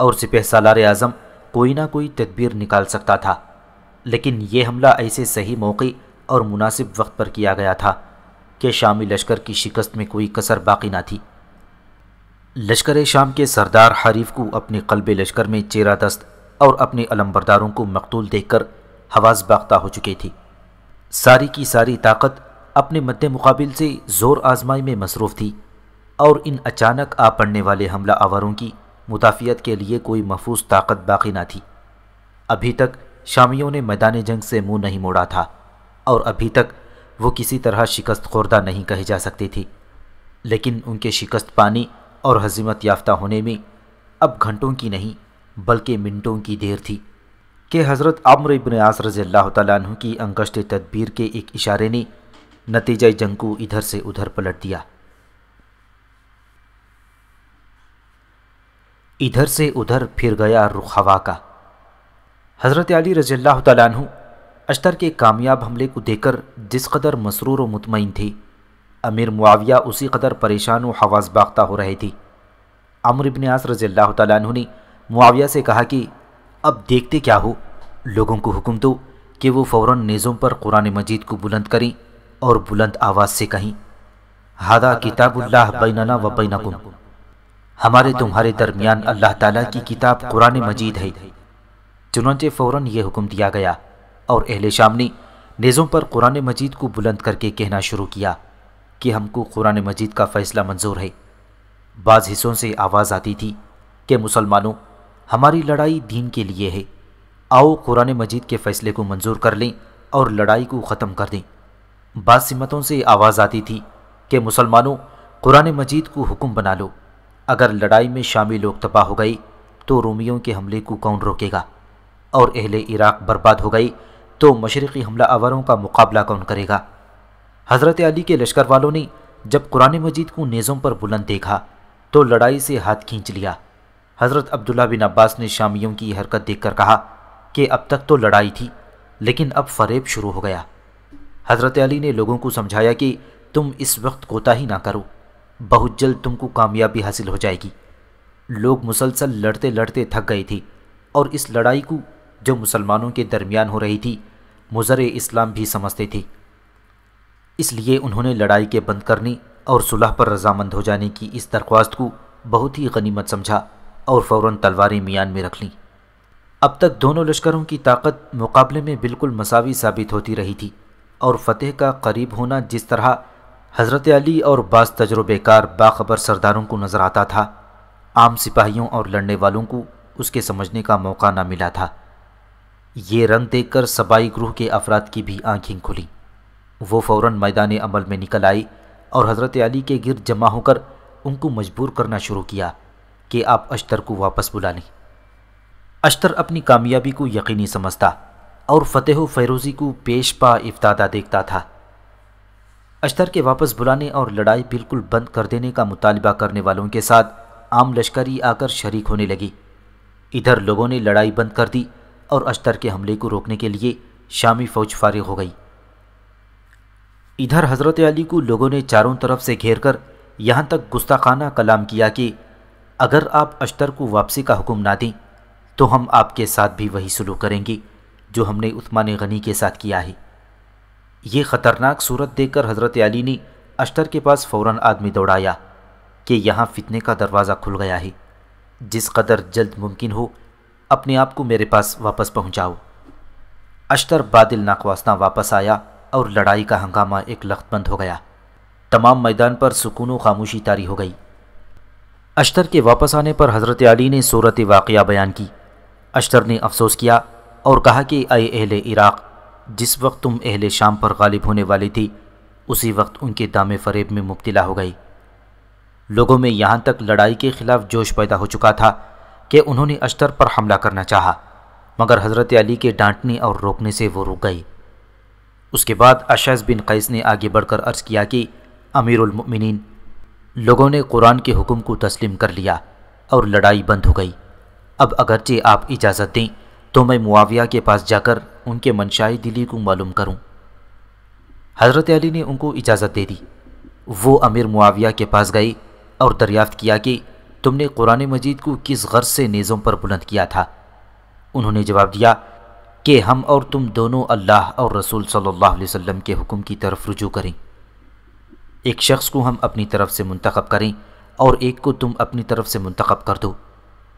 और सिपह सालार आज़म कोई ना कोई तदबीर निकाल सकता था लेकिन ये हमला ऐसे सही मौके और मुनासिब वक्त पर किया गया था कि शामी लश्कर की शिकस्त में कोई कसर बाकी ना थी लश्कर शाम के सरदार हरीफ को अपने कलब लश्कर में चेरा दस्त और अपने अलम्बरदारों को मकतूल देखकर हवास बाख्ता हो चुकी थी सारी की सारी ताकत अपने मद्द मुकाबिल से ज़ोर आजमाई में मसरूफ़ थी और इन अचानक आ पड़ने वाले हमला आवरों की मुदाफ़ियत के लिए कोई महफूज ताकत बाकी ना थी अभी तक शामियों ने मैदान जंग से मुंह नहीं मोड़ा था और अभी तक वो किसी तरह शिकस्त खोर्दा नहीं कही जा सकती थी लेकिन उनके शिकस्त पानी और हजीमत याफ्ता होने में अब घंटों की नहीं बल्कि मिनटों की देर थी कि हज़रत आमर इबन आस रज़ी अल्लाह तु की अंगश्त तदबीर के एक इशारे ने नतीजा जंकू इधर से उधर पलट दिया इधर से उधर फिर गया रुख हवा का हज़रत अली रजील्ला तु अश्तर के कामयाब हमले को देखकर जिस कदर मसरूर व मुतमिन थी अमीर मुआविया उसी कदर परेशान व हवास बागता हो रहे थी अमर इबन आस रजील्ला तु ने मुआविया से कहा कि अब देखते क्या हो लोगों को हुक्म दो कि वो फ़ौर नेज़ों पर कुरान मजीद को बुलंद करें और बुलंद आवाज से कहीं हादा किताबुल्लाह बैनना व बैनकुम हमारे तुम्हारे दरमियान अल्लाह ताला की किताब कुरान मजीद है चुनौते फ़ौर यह हुक्म दिया गया और अहल शाम ने नेज़ों पर कुरान मजीद को बुलंद करके कहना शुरू किया कि हमको कुरान मजीद का फ़ैसला मंजूर है बाज़ हिस्सों से आवाज़ आती थी कि मुसलमानों हमारी लड़ाई दीन के लिए है आओ कुरान मजीद के फ़ैसले को मंजूर कर लें और लड़ाई को ख़त्म कर दें बासिमतों से आवाज़ आती थी कि मुसलमानों कुरान मजीद को हुक्म बना लो अगर लड़ाई में शामी लोग तबाह हो गई तो रोमियों के हमले को कौन रोकेगा और अहले इराक बर्बाद हो गई तो मशरक़ी हमला आवरों का मुकाबला कौन करेगा हज़रत अली के लश्कर वालों ने जब कुरान मजीद को नेज़ों पर बुलंद देखा तो लड़ाई से हाथ खींच लिया हज़रत अब्दुल्ला बिन अब्बास ने शामियों की हरकत देखकर कहा कि अब तक तो लड़ाई थी लेकिन अब फरेब शुरू हो गया हज़रत अली ने लोगों को समझाया कि तुम इस वक्त कोताही ना करो बहुत जल्द तुमको कामयाबी हासिल हो जाएगी लोग मुसलसल लड़ते लड़ते थक गए थे और इस लड़ाई को जो मुसलमानों के दरमियान हो रही थी मुज़र इस्लाम भी समझते थे इसलिए उन्होंने लड़ाई के बंद करने और सुलह पर रजामंद हो जाने की इस दरख्वास्त को बहुत ही गनीमत समझा और फ़ौर तलवारें मियान में रख लीं अब तक दोनों लश्करों की ताकत मुकाबले में बिल्कुल मसावी साबित होती रही थी और फ़तेह का करीब होना जिस तरह हज़रत अली और बास तजुर्बेकार बाखबर सरदारों को नज़र आता था आम सिपाहियों और लड़ने वालों को उसके समझने का मौका ना मिला था ये रंग देखकर सबाई ग्रुह के अफराद की भी आंखें खुली वो फ़ौर मैदान अमल में निकल आई और हज़रत अली के गिर जमा होकर उनको मजबूर करना शुरू किया कि आप अश्तर को वापस बुला लें अश्तर अपनी कामयाबी को यकीनी समझता और फ़तेह फ़ैरोज़ी को पेश पा इफ्तादा देखता था अश्तर के वापस बुलाने और लड़ाई बिल्कुल बंद कर देने का मुतालबा करने वालों के साथ आम लश्करी आकर शरीक होने लगी इधर लोगों ने लड़ाई बंद कर दी और अश्तर के हमले को रोकने के लिए शामी फ़ौज फारिग हो गई इधर हज़रत अली को लोगों ने चारों तरफ से घेर कर यहाँ तक गुस्ताखाना कलाम किया कि अगर आप अश्तर को वापसी का हुक्म ना दें तो हम आपके साथ भी वही सुलूक करेंगे जो हमने उस्मान गनी के साथ किया है ये ख़तरनाक सूरत देखकर हज़रत अली ने अश्तर के पास फ़ौर आदमी दौड़ाया कि यहाँ फितने का दरवाज़ा खुल गया है जिस कदर जल्द मुमकिन हो अपने आप को मेरे पास वापस पहुँचाओ अश्तर बादल नाकवासना वापस आया और लड़ाई का हंगामा एक लख्तबंद हो गया तमाम मैदान पर सुकून खामोशी तारी हो गई अश्तर के वापस आने पर हज़रत अली ने सूरत वाक़ बयान की अश्तर ने अफसोस किया और कहा कि आए अहल इराक़ जिस वक्त तुम अहल शाम पर गालिब होने वाली थी उसी वक्त उनके दाम फरेब में मुबतला हो गई लोगों में यहाँ तक लड़ाई के ख़िलाफ़ जोश पैदा हो चुका था कि उन्होंने अश्तर पर हमला करना चाहा मगर हज़रत अली के डांटने और रोकने से वो रुक गई उसके बाद अशज बिन कैस ने आगे बढ़कर अर्ज़ किया कि अमीरमिन लोगों ने कुरान के हुक्म को तस्लीम कर लिया और लड़ाई बंद हो गई अब अगरचे आप इजाज़त दें तो मैं मुआविया के पास जाकर उनके मनशाही दिली को मालूम करूं। हज़रत अली ने उनको इजाज़त दे दी वो अमीर मुआविया के पास गई और दरियाफ़्त किया कि तुमने कुरान मजीद को किस गर्ज से नेज़ों पर बुलंद किया था उन्होंने जवाब दिया कि हम और तुम दोनों अल्लाह और रसूल सल्ला वसम के हुक्म की तरफ रुजू करें एक शख्स को हम अपनी तरफ से मंतखब करें और एक को तुम अपनी तरफ से मंतखब कर दो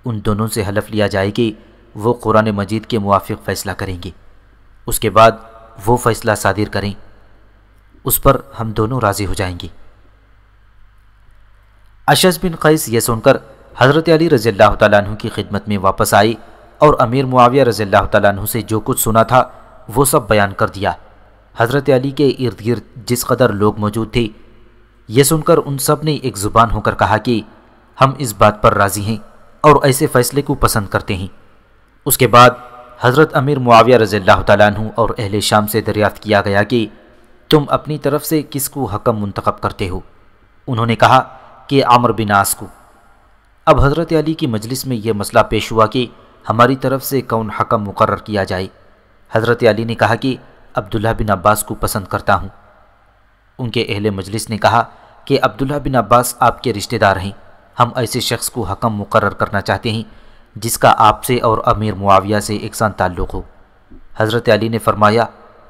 उन दोनों से हलफ लिया जाए कि वो कुरान मजीद के मुआफ़ फ़ैसला करेंगे उसके बाद वो फ़ैसला सादिर करें उस पर हम दोनों राज़ी हो जाएंगे अशस बिन कैस ये सुनकर हज़रत अली रज़ी अल्लाह तु की खिदमत में वापस आई और अमीर मुआविया रज़ी अल्लाह तु से जो कुछ सुना था वो सब बयान कर दिया हज़रत अली के इर्द गिर्द जिस कदर लोग मौजूद थे यह सुनकर उन सब ने एक ज़ुबान होकर कहा कि हम इस बात पर राज़ी हैं और ऐसे फ़ैसले को पसंद करते हैं उसके बाद हज़रत अमीर मुआविया रज़ील्ला तु और अहल शाम से दरियाफ़्त किया गया कि तुम अपनी तरफ से किसको हकम मंतखब करते हो उन्होंने कहा कि आमर बिनास को अब हज़रत अली की मजलिस में यह मसला पेश हुआ कि हमारी तरफ से कौन हकम मुकर किया जाए हज़रत अली ने कहा कि अब्दुल्ला बिन अब्बास को पसंद करता हूँ उनके अहल मजलिस ने कहा कि अब्दुल्ला बिन अब्बास आपके रिश्तेदार हैं हम ऐसे शख्स को हकम मुकर करना चाहते हैं जिसका आपसे और अमीर मुआविया से एक सान ताल्लुक़ हो हज़रत अली ने फरमाया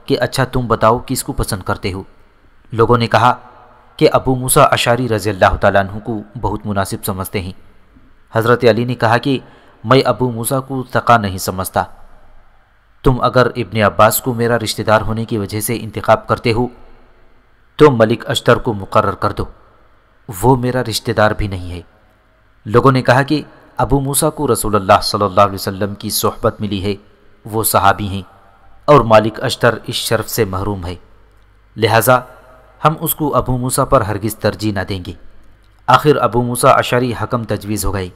कि अच्छा तुम बताओ किसको पसंद करते हो लोगों ने कहा कि अबू मूसा अशारी रज़ी अल्लाह तु को बहुत मुनासिब समझते हैं हज़रत अली ने कहा कि मैं अबू मूसा को तका नहीं समझता तुम अगर इबन अब्बास को मेरा रिश्तेदार होने की वजह से इंतखब करते हो तो मलिक अश्तर को मुकर कर दो वो मेरा रिश्तेदार भी नहीं है लोगों ने कहा कि अबू मूसा को रसोल्ला सल्लल्लाहु अलैहि वसल्लम की सोहबत मिली है वो सहाबी हैं और मालिक अश्तर इस शर्फ से महरूम है लिहाजा हम उसको अबू मूसा पर हरगिज़ तरजीह ना देंगे आखिर अबू मूसा अशारी हकम तजवीज़ हो गए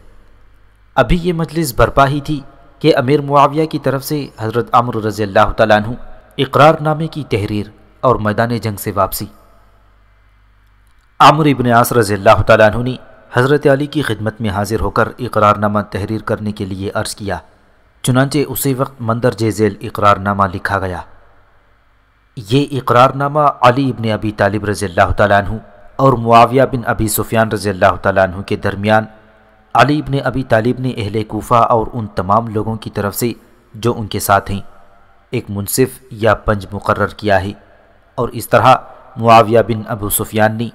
अभी ये मजलिस बरपा ही थी कि अमीर मुआविया की तरफ से हज़रत आमर रज़ी अल्लाह तु इकरारनामे की तहरीर और मैदान जंग से वापसी आमर इबन आस रज़ी अल्लाह तु ने हज़रत अली की खिदमत में हाजिर होकर इकरारनामा तहरीर करने के लिए अर्ज़ किया चुनाचे उसी वक्त मंदर जेल इकरारनामा लिखा गया ये इकरारनामा अली इबन अबी तालिब रज़ी तु और मुआविया बिन अबी सुफियान रज़ी तु के दरमियान अली इबन अबी तालिब ने अहल कोफ़ा और उन तमाम लोगों की तरफ से जो उनके साथ हैं एक मुनसिफ या पंज मुकर किया है और इस तरह मुआविया बिन अबू सुफियान ने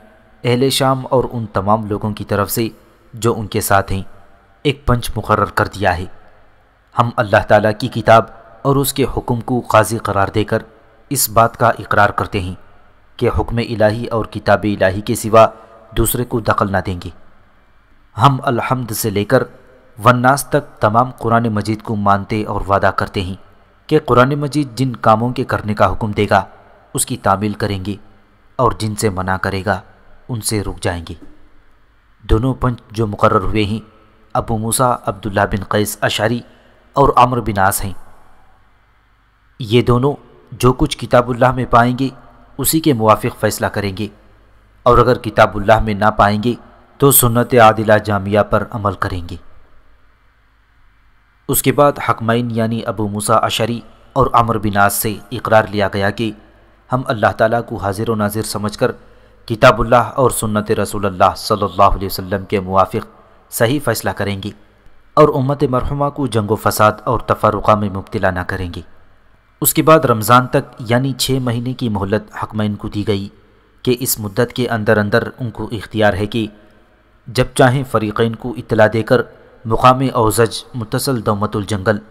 अहल शाम और उन तमाम लोगों की तरफ से जो उनके साथ हैं एक पंच मुकर कर दिया है हम अल्लाह ताला की किताब और उसके हुक्म को काजी करार देकर इस बात का इकरार करते हैं कि हुक्म इलाही और किताब इलाही के सिवा दूसरे को दखल ना देंगे हम अलहमद से लेकर वन्नास तक तमाम कुरान मजीद को मानते और वादा करते हैं कि कुरान मजीद जिन कामों के करने का हुक्म देगा उसकी तामील करेंगे और जिनसे मना करेगा उनसे रुक जाएंगे दोनों पंच जो मुकर हुए हैं अबू मूसा अब्दुल्ला बिन कैस अशारी और अमर बिन आस हैं ये दोनों जो कुछ किताबुल्लाह में पाएंगे उसी के मुआफ़ फ़ैसला करेंगे और अगर किताबुल्लाह में ना पाएंगे तो सुन्नत आदिला जामिया पर अमल करेंगे उसके बाद हकमैन यानी अबू मूसा अशरी और अमर बिनास से इकरार लिया गया कि हम अल्लाह ताला को हाजिर व नाजिर समझकर किताबुल्लाह और सुन्नत रसूलुल्लाह सल्लल्लाहु अलैहि वसल्लम के मुआफिक सही फ़ैसला करेंगी और उम्मत मरहुमा को जंगो फसाद और तफरुका में मुबतला ना करेंगी उसके बाद रमज़ान तक यानी छः महीने की मोहलत हकमैन को दी गई कि इस मुद्दत के अंदर अंदर उनको इख्तियार है कि जब चाहें फ़रीक़ैन को इतला देकर मुकाम अवजज मुतसल जंगल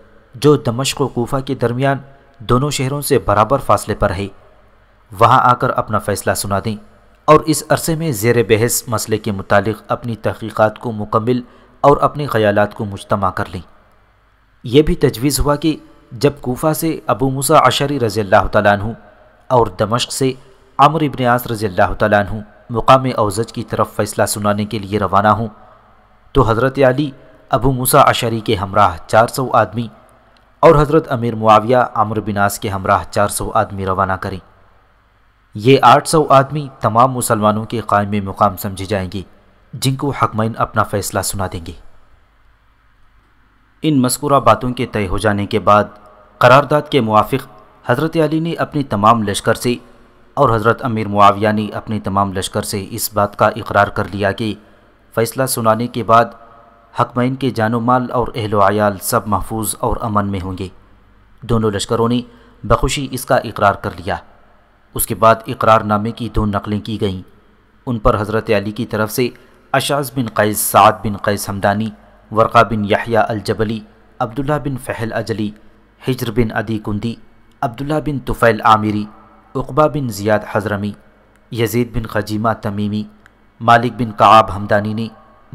जो दमश्क कोफा के दरमियान दोनों शहरों से बराबर फासले पर है वहाँ आकर अपना फ़ैसला सुना दें और इस अरसे में जेर बहस मसले के मुतालिक अपनी तहकीक़ात को मुकम्मल और अपने ख्याल को मुजतम कर लें यह भी तजवीज़ हुआ कि जब कोफा से अबू मूसा अशरी रज़ी अल्लाह तु और दमश्क से अमर इबन आस रज़ी अल्लाह तु मुकाम औज़ज की तरफ फ़ैसला सुनाने के लिए रवाना हों तो हज़रत अली अबू मूसा अशरी के हमराह चार सौ आदमी और हज़रत अमीर मुआविया आमर बिनास के हमराह चार सौ आदमी रवाना करें ये आठ सौ आदमी तमाम मुसलमानों के कायम मुकाम समझे जाएंगे जिनको हकमैन अपना फ़ैसला सुना देंगे इन मस्कूरा बातों के तय हो जाने के बाद करारदाद के मुआफ़ हज़रत अली ने अपने तमाम लश्कर से और हज़रत अमीर मुआविया ने अपने तमाम लश्कर से इस बात का इकरार कर लिया कि फ़ैसला सुनाने के बाद हकमैन के जानो माल और अहलोयाल सब महफूज और अमन में होंगे दोनों लश्करों ने बखुशी इसका इकरार कर लिया उसके बाद इकरारनामे की दो नकलें की गईं उन पर हज़रत अली की तरफ से अशाज बिन कैस साद बिन कैस हमदानी वर्का बिन याहिया अलजबली अब्दुल्ला बिन फ़हल अजली Hujr bin Adi Kindi Abdullah bin Tufail Amiri Uqba bin Ziyad Hadrami Yazid bin Khuzaima Tamimi Malik bin काब हमदानी ने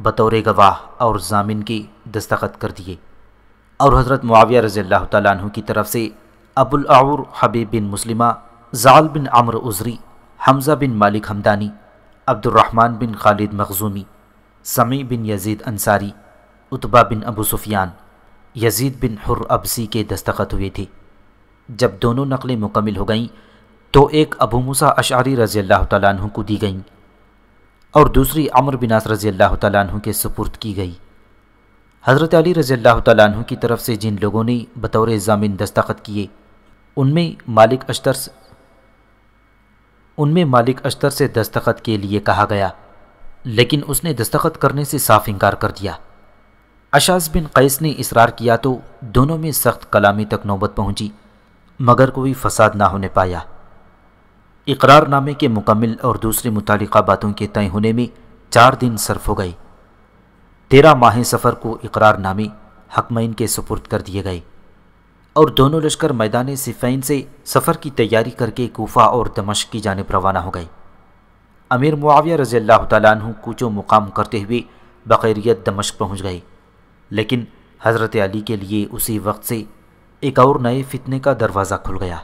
बतौर गवाह और जामिन के दस्तखत कर दिए और हज़रत मुआविया रज़ी अल्लाह तु की तरफ से अबुलआर हबीब बिन मुस्लिमा जाल बिन अमर उजरी हमज़ा बिन मालिक हमदानी अब्दुलरहमान बिन Khalid Makhzumi Sami bin Yazid Ansari Utba bin Abu Sufyan Yazid bin Hur Absi के दस्तखत हुए थे जब दोनों नकलें मुकम्मल हो गईं तो एक अबू मूसा अशारी रज़ी अल्लाह तु को दी गईं और दूसरी अमर बिनास रज़ी अल्लाह तु के सपुर्द की गई हज़रत अली रज़ी अल्लाह तु की तरफ से जिन लोगों ने बतौर ज़ामिन दस्तखत किए उनमें मालिक अश्तर्स उनमें मालिक अश्तर से दस्तखत के लिए कहा गया लेकिन उसने दस्तखत करने से साफ इनकार कर दिया अशाज बिन कैस ने इसरार किया तो दोनों में सख्त कलामी तक नौबत पहुंची मगर कोई फसाद ना होने पाया इकरारनामे के मुकम्मल और दूसरे मुतल बातों के तय होने में चार दिन सर्फ हो गए तेरह माह सफ़र को इकरारनामे हकमैन के सुपुर्द कर दिए गए और दोनों लश्कर मैदान सिफाइन से सफ़र की तैयारी करके कोफा और दमश की जानब रवाना हो गए अमीर मुआविया रज़ी अल्लाह तु कूचो मुकाम करते हुए बकैरियत दमश्क पहुँच गए लेकिन हज़रत अली के लिए उसी वक्त से एक और नए फितने का दरवाज़ा खुल गया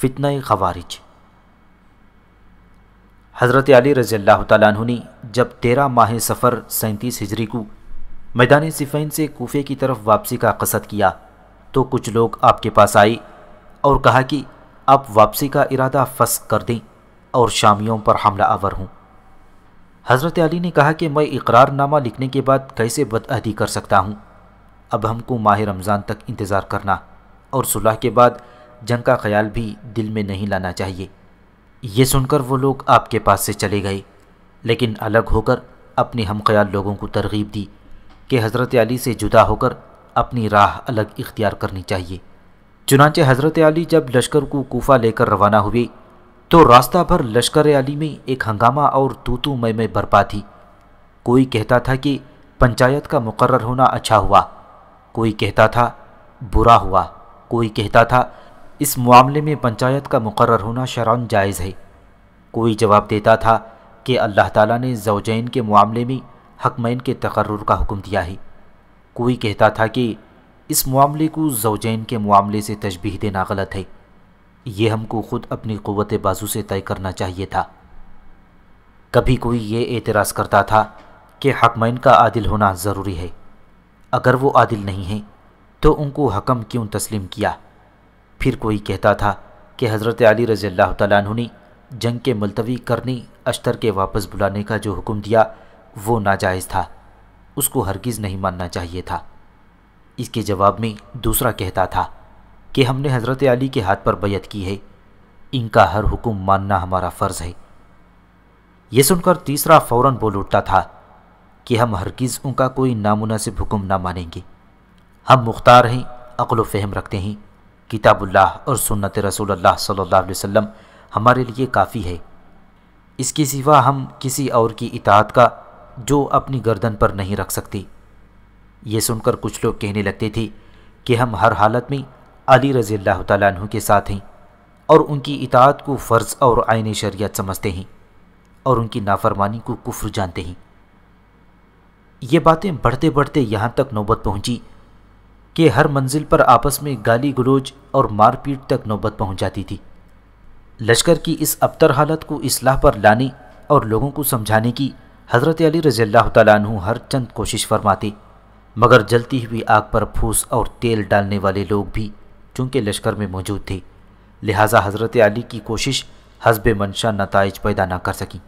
फितना खवारिज हज़रत अली रज़ी अल्लाह तु ने जब तेरह माह सफ़र सैंतीस हिजरी को मैदान सिफ़ैन से कोफे की तरफ वापसी का कसद किया तो कुछ लोग आपके पास आए और कहा कि आप वापसी का इरादा फस कर दें और शामियों पर हमला आवर हूँ हज़रत अली ने कहा कि मैं इकरारनामा लिखने के बाद कैसे बदअहदी कर सकता हूँ अब हमको माह रमज़ान तक इंतज़ार करना और सुलह के बाद जंग का ख्याल भी दिल में नहीं लाना चाहिए यह सुनकर वो लोग आपके पास से चले गए लेकिन अलग होकर अपने हम ख्याल लोगों को तरगीब दी कि हज़रत अली से जुदा होकर अपनी राह अलग इख्तियार करनी चाहिए चुनाच हज़रत अली जब लश्कर को कोफा लेकर रवाना हुए तो रास्ता भर लश्कर अली में एक हंगामा और तूतू मय में बरपा थी कोई कहता था कि पंचायत का मुकर होना अच्छा हुआ कोई कहता था बुरा हुआ कोई कहता था इस मामले में पंचायत का मुकर्र होना शरान जायज़ है कोई जवाब देता था कि अल्लाह ताला ने जवजैन के मामले में हकमैन के तकर्र का हुक्म दिया है कोई कहता था कि इस मामले को जोजैन के मामले से तशबीह देना गलत है ये हमको खुद अपनी क़वत बाजू से तय करना चाहिए था कभी कोई ये एतराज़ करता था कि हकमैन का आदिल होना ज़रूरी है अगर वो आदिल नहीं है तो उनको हकम क्यों तस्लीम किया फिर कोई कहता था कि हज़रत अली रज़ी अल्लाह जंग के मुलतवी करने अश्तर के वापस बुलाने का जो हुक्म दिया वो नाजायज़ था उसको हरगिज़ नहीं मानना चाहिए था इसके जवाब में दूसरा कहता था कि हमने हज़रत अली के हाथ पर बैत की है इनका हर हुक्म मानना हमारा फ़र्ज़ है यह सुनकर तीसरा फ़ौर बोल उठता था कि हम हरगिज़ उनका कोई नामुनासिब हुक्म ना मानेंगे हम मुख्तार हैं अक्ल फ़हम रखते हैं किताबुल्लाह और सुन्नत रसूल अल्लाह सल्लल्लाहु अलैहि वसल्लम हमारे लिए काफ़ी है इसके सिवा हम किसी और की इतात का जो अपनी गर्दन पर नहीं रख सकती ये सुनकर कुछ लोग कहने लगते थे कि हम हर हालत में अली रज़ी अल्लाह तु के साथ हैं और उनकी इतात को फ़र्ज़ और आयन शरीयत समझते हैं और उनकी नाफरमानी को कुफ्र जानते हैं ये बातें बढ़ते बढ़ते यहाँ तक नौबत पहुँची कि हर मंजिल पर आपस में गाली गलोज और मारपीट तक नौबत पहुँच जाती थी लश्कर की इस अबतर हालत को इसलाह पर लाने और लोगों को समझाने की हज़रत अली रज़ील्ला तु हर चंद कोशिश फरमाते मगर जलती हुई आग पर फूस और तेल डालने वाले लोग भी चूँकि लश्कर में मौजूद थे लिहाजा हज़रत अली की कोशिश हसब मनशा नतज पैदा ना कर सकी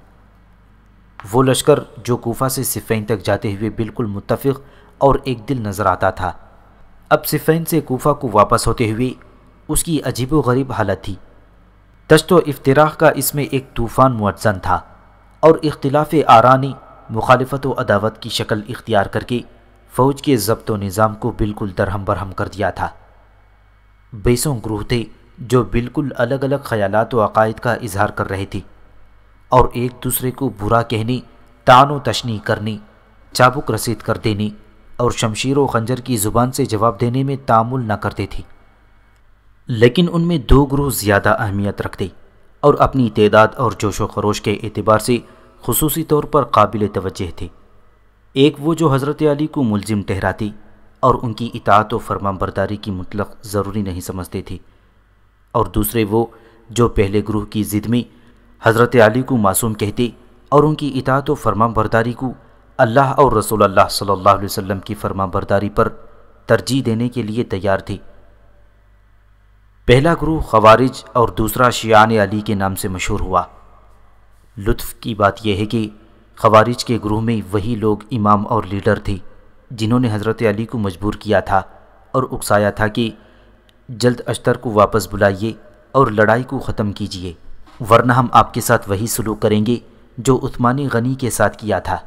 वो लश्कर जो कोफा से सिफ़ैन तक जाते हुए बिल्कुल मुतफ़ और एक दिल नज़र आता था अब सिफ़ैन से कोफा को वापस होते हुए उसकी अजीब गरीब हालत थी तश्तो इफ्तराह का इसमें एक तूफ़ान मुज़न था और इख्तलाफ आरानी ने मुखालफत व अदावत की शक्ल इख्तियार करके फ़ौज के जब्त निज़ाम को बिल्कुल दरहम बरहम कर दिया था बेसों ग्रोह थे जो बिल्कुल अलग अलग ख्याल व अकायद का इजहार कर रहे थे और एक दूसरे को बुरा कहने तान तशनी करने चाबुक रसीद कर देने और शमशीर व खंजर की ज़ुबान से जवाब देने में तामुल न करते थे लेकिन उनमें दो ग्रोह ज़्यादा अहमियत रखते और अपनी तदाद और जोश खरोश के अतबार से खसूसी तौर पर काबिल तोजह थे एक वो जो हज़रत अली को मुलजिम ठहराती और उनकी इतात व फरमा बरदारी की मुतलक ज़रूरी नहीं समझते थे और दूसरे वो जो पहले ग्रुह की ज़िद में हज़रत अली को मासूम कहते और उनकी इतात व फरमा बरदारी को अल्लाह और रसोल्ला सल्ला सल्लल्लाहु की फरमा बरदारी पर तरजीह देने के लिए तैयार थी पहला ग्रुह खवारिज और दूसरा शियान अली के नाम से मशहूर हुआ लुत्फ की बात यह है कि खवारिज के गुरु में वही लोग इमाम और लीडर थे जिन्होंने हज़रत अली को मजबूर किया था और उकसाया था कि जल्द अश्तर को वापस बुलाइए और लड़ाई को ख़त्म कीजिए वरना हम आपके साथ वही सलूक करेंगे जो उस्मानी गनी के साथ किया था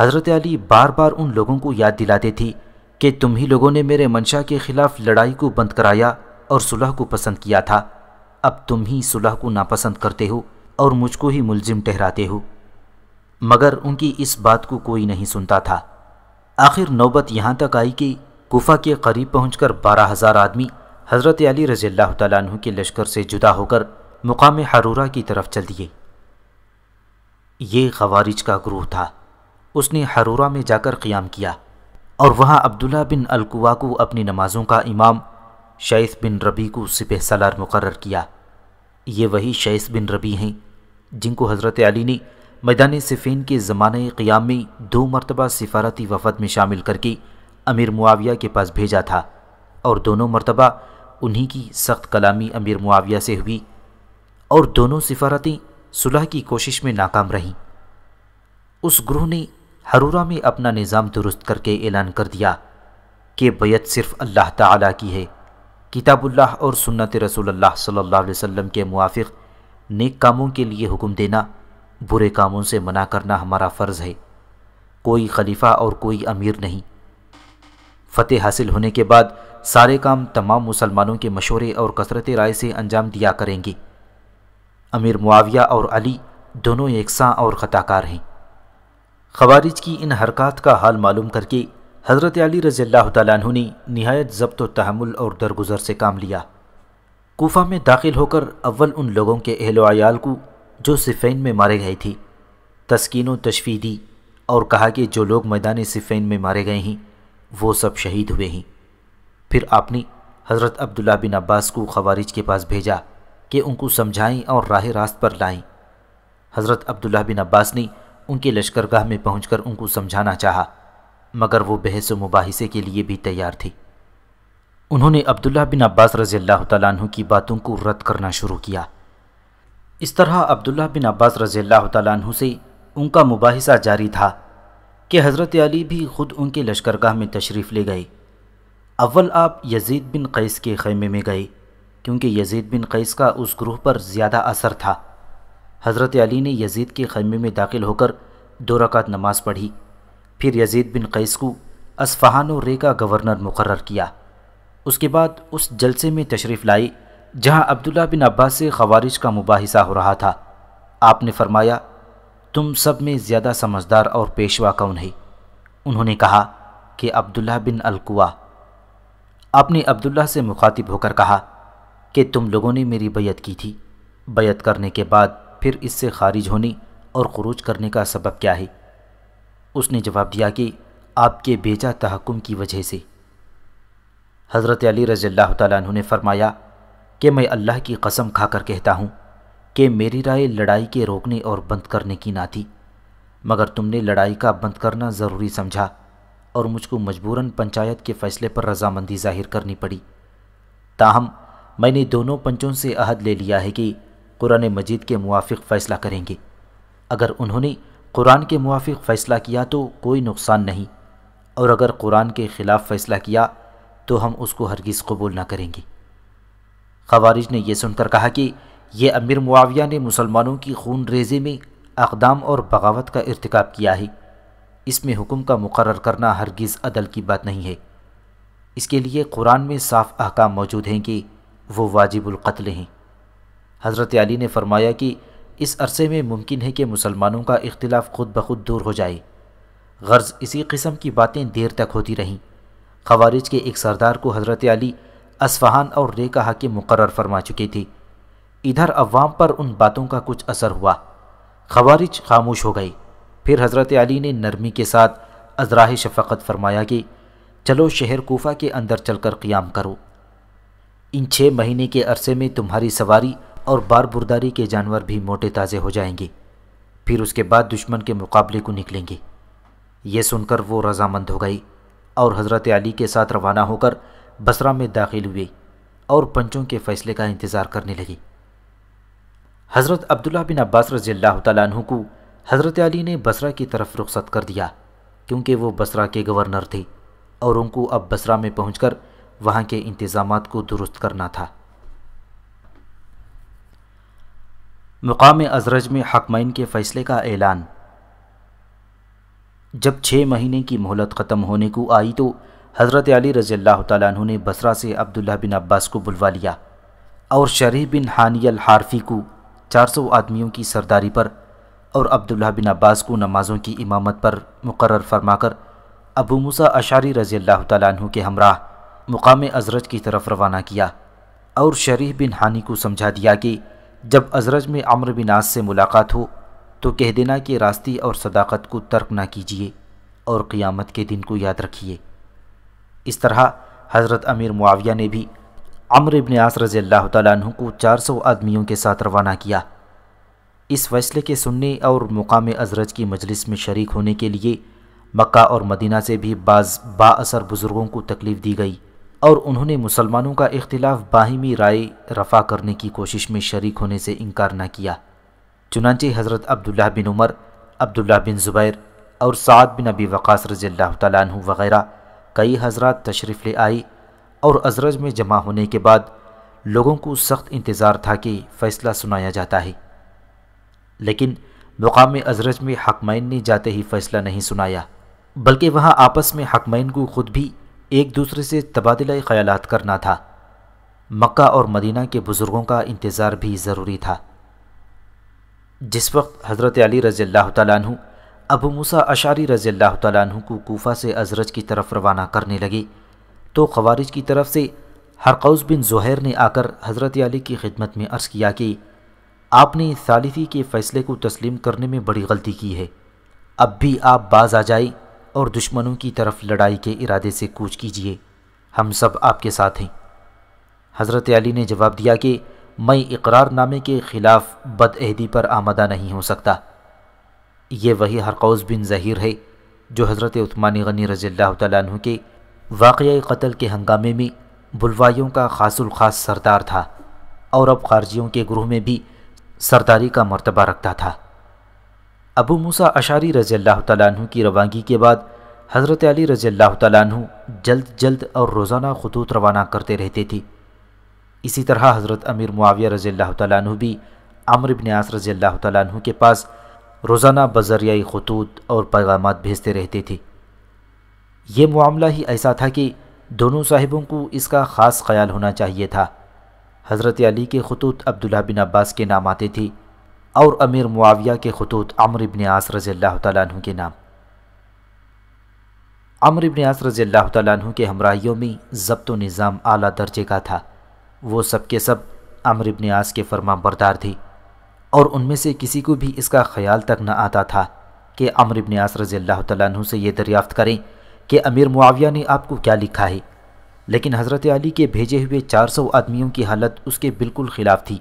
हज़रत अली बार बार उन लोगों को याद दिलाते थे कि तुम ही लोगों ने मेरे मंशा के ख़िलाफ़ लड़ाई को बंद कराया और सुलह को पसंद किया था अब तुम ही सुलह को नापसंद करते हो और मुझको ही मुलजिम ठहराते हो मगर उनकी इस बात को कोई नहीं सुनता था आखिर नौबत यहाँ तक आई कि गुफा के करीब पहुँच बारह हज़ार आदमी हज़रत अली रजील्ला तु के लश्कर से जुदा होकर मुकाम हरूरा की तरफ चल दिए ये खवारिज का ग्रूह था उसने हरूरा में जाकर क़्याम किया और वहाँ अब्दुल्ला बिन अलकुवा को अपनी नमाज़ों का इमाम शैस बिन रबी को सिपह सलार मुकर किया ये वही शैस बिन रबी हैं जिनको हज़रत अली ने मैदान सिफिन के ज़माने क़याम में दो मरतबा सिफारती वफद में शामिल करके अमीर मुआविया के पास भेजा था और दोनों मरतबा उन्हीं की सख्त कलामी अमीर मुआविया से हुई और दोनों सिफारतें सुलह की कोशिश में नाकाम रहीं उस ग्रोह ने हरूरा में अपना निज़ाम दुरुस्त करके ऐलान कर दिया कि बैत सिर्फ़ अल्लाह ताला की है किताबुल्लाह और सुन्नत रसूल सल्लल्लाहु अलैहि वसल्लम के मुआफ़ नेक कामों के लिए हुक्म देना बुरे कामों से मना करना हमारा फ़र्ज़ है कोई खलीफा और कोई अमीर नहीं फ़तेह हासिल होने के बाद सारे काम तमाम मुसलमानों के मशवरे और कसरत राय से अंजाम दिया करेंगे अमीर मुआविया और अली दोनों यकसा और ख़ताकार हैं खबारिज की इन हरकत का हाल मालूम करके हज़रत अली रज़ी अल्लाह तु ने नहायत जब्त तहमुल और दरगुजर से काम लिया कोफ़ा में दाखिल होकर अव्वल उन लोगों के अहल आयाल को जो सिफ़ैन में मारे गए थी तस्किन तशफी दी और कहा कि जो लोग मैदान सिफ़ैन में मारे गए हैं वो सब शहीद हुए हैं फिर आपने हज़रत अब्दुल्ला बिन अब्बास को खवारिज के पास भेजा कि उनको समझाएं और राह रास्त पर लाएं हज़रत अब्दुल्ला बिन अब्बास ने उनके लश्करगाह में पहुंचकर उनको समझाना चाहा मगर वो बहस व मुबासे के लिए भी तैयार थी उन्होंने अब्दुल्ला बिन अब्बास रज़ी अल्लाह तु की बातों को रद्द करना शुरू किया इस तरह अब्दुल्ला बिन अब्बास रज़ी अल्लाह तु से उनका मुबासा जारी था कि हज़रत अली भी ख़ुद उनके लश्करगाह में तशरीफ़ ले गए अव्वल आप यजीद बिन कैस के ख़ैमे में गए क्योंकि यजीद बिन कैस का उस ग्रोह पर ज़्यादा असर था हज़रत अली ने यजीद के ख़ैमे में दाखिल होकर दो रकात नमाज़ पढ़ी फिर यजीद बिन कैस को असफहान और रे का गवर्नर मुकर किया उसके बाद उस जलसे में तशरीफ़ लाई जहां अब्दुल्ला बिन अब्बास से खवारिश का मुबासा हो रहा था आपने फरमाया तुम सब में ज़्यादा समझदार और पेशवा कौन है उन्होंने कहा कि अब्दुल्ला बिन अलकुआ आपने अब्दुल्ला से मुखातिब होकर कहा कि तुम लोगों ने मेरी बैत की थी बैत करने के बाद फिर इससे खारिज होने और खरूज करने का सबब क्या है उसने जवाब दिया कि आपके बेजा तहकुम की वजह से हज़रत अली रज़ल्ला तु ने फरमाया कि मैं अल्लाह की कसम खाकर कहता हूँ कि मेरी राय लड़ाई के रोकने और बंद करने की ना थी मगर तुमने लड़ाई का बंद करना ज़रूरी समझा और मुझको मजबूरन पंचायत के फ़ैसले पर रजामंदी जाहिर करनी पड़ी ताहम मैंने दोनों पंचों से अहद ले लिया है कि कुरान मजीद के मुआफ़ फ़ैसला करेंगे अगर उन्होंने कुरान के मुआफ़ फ़ैसला किया तो कोई नुकसान नहीं और अगर कुरान के ख़िलाफ़ फ़ैसला किया तो हम उसको हरगिज़ कबूल ना करेंगे खवारिज ने यह सुनकर कहा कि यह अमीर मुआविया ने मुसलमानों की खून रेज़े में अकदाम और बगावत का irtikab किया है इसमें हुक्म का मुकर करना हरगिज़ अदल की बात नहीं है इसके लिए कुरान में साफ अहकाम मौजूद हैं कि वो वाजिबुल कत्ल हैं हज़रत अली ने फरमाया कि इस अरसे में मुमकिन है कि मुसलमानों का इख्तलाफ खुद ब खुद दूर हो जाए गर्ज इसी किस्म की बातें देर तक होती रहीं खवारिज के एक सरदार को हज़रत अली असफहान और रे का हाकिम मुकर फरमा चुकी थी इधर अवाम पर उन बातों का कुछ असर हुआ खवारिज खामोश हो गई फिर हज़रत अली ने नरमी के साथ अजराह शफकत फरमाया कि चलो शहर कोफा के अंदर चलकर क़ियाम करो इन छः महीने के अरसे में तुम्हारी सवारी और बारबुरदारी के जानवर भी मोटे ताज़े हो जाएंगे फिर उसके बाद दुश्मन के मुकाबले को निकलेंगे ये सुनकर वो रजामंद हो गई और हज़रत अली के साथ रवाना होकर बसरा में दाखिल हुए और पंचों के फैसले का इंतज़ार करने लगी हज़रत अब्दुल्ला बिन अब्बास रजी अल्लाह तु को हज़रत अली ने बसरा की तरफ रुखसत कर दिया क्योंकि वो बसरा के गवर्नर थे और उनको अब बसरा में पहुँच कर वहाँ के इंतज़ाम को दुरुस्त करना था मुक़ाम अजरज में हकमैन के फ़ैसले का ऐलान जब छः महीने की मोहलत ख़त्म होने को आई तो हज़रत अली रज़ी तु ने बसरा से अब्दुल्ला बिन अब्बास को बुलवा लिया और शरीफ बिन हानियल हारफी को चार सौ आदमियों की सरदारी पर और अब्दुल्ला बिन अब्बास को नमाज़ों की इमामत पर मुकर फरमाकर अबू मूसा अशारी रज़ी अल्लाह तु के हमरा मुकाम अजरज की तरफ रवाना किया और शरीफ बिन हानी को समझा दिया कि जब अजरज में अम्र बिनास से मुलाकात हो तो कह देना कि रास्ती और सदाकत को तर्क ना कीजिए और क़ियामत के दिन को याद रखिए इस तरह हज़रत अमीर मुआविया ने भी अम्र इबन आस रज़ी अल्लाह तु को 400 आदमियों के साथ रवाना किया इस फैसले के सुनने और मुकाम अजरज की मजलिस में शरीक होने के लिए मक्का और मदीना से भी बाज़ बासर बुज़ुर्गों को तकलीफ़ दी गई और उन्होंने मुसलमानों का इख्तिलाफ बाहिमी राय रफा करने की कोशिश में शरीक होने से इनकार न किया चुनाचे हज़रत अब्दुल्ला बिन उमर अब्दुल्ला बिन ज़ुबैर और साद बिन अबी वक़ास रज़ी तु वग़ैरह कई हजरत तशरीफ़ ले आई और अजरज में जमा होने के बाद लोगों को सख्त इंतज़ार था कि फ़ैसला सुनाया जाता है लेकिन मुकाम अजरज में हकमैन ने जाते ही फ़ैसला नहीं सुनाया बल्कि वहाँ आपस में हकमैन को ख़ुद भी एक दूसरे से तबादला ख्याल करना था मक्का और मदीना के बुज़ुर्गों का इंतज़ार भी ज़रूरी था जिस वक्त हज़रत अली रज़ी अल्लाह तु अबू मूसा अशारी रज़ी अल्लाह तु को कोफा से अजरज की तरफ रवाना करने लगे तो खवारिज की तरफ से हरकौस बिन जहैर ने आकर हज़रत अली की खिदमत में अर्ज़ किया कि आपने सालिसी के फ़ैसले को तस्लीम करने में बड़ी गलती की है अब भी आप बाज आ जाए और दुश्मनों की तरफ लड़ाई के इरादे से कूच कीजिए हम सब आपके साथ हैं हज़रत अली ने जवाब दिया कि मैं इकरार नामे के ख़िलाफ़ बदअहदी पर आमदा नहीं हो सकता ये वही हरकौस बिन ज़हीर है जो हज़रत उस्मानी गनी रज़ी तु के वाक़ कत्ल के हंगामे में बुलवाइयों का खासुल खास सरदार था और अब खारजियों के ग्रोह में भी सरदारी का मर्तबा रखता था अबू मूसा अशारी रज़ी अल्लाह तु की रवानगी के बाद हज़रत अली रज़ी अल्लाह तु जल्द जल्द और रोज़ाना खतूत रवाना करते रहते थे इसी तरह हज़रत अमीर मुआविया रज़ी अल्लाह तु भी आमर इबन आस रज़ी अल्लाह तु के पास रोज़ाना बजरियाई खतूत और पैगाम भेजते रहते थे ये मामला ही ऐसा था कि दोनों साहिबों को इसका ख़ास ख्याल होना चाहिए था हज़रत अली के खतूत अब्दुल्ला बिन अब्बास के नाम आते थे और अमीर मुआविया के खतूत अमर इबन आस रज़ी अल्लाह के नाम अमर इबन आस रज़ी अल्लाह तु के हमराहियों में जब्त निज़ाम आला दर्जे का था वो सब के सब अमर इबन आस के फरमा बरदार थी और उनमें से किसी को भी इसका ख्याल तक न आता था कि अमर इबन आस रज़ी अल्लाह तु से ये दरियाफ़्त करें कि अमीर मुआविया ने आपको क्या लिखा है लेकिन हज़रत अली के भेजे हुए सौ आदमियों की हालत उसके बिल्कुल ख़िलाफ़ थी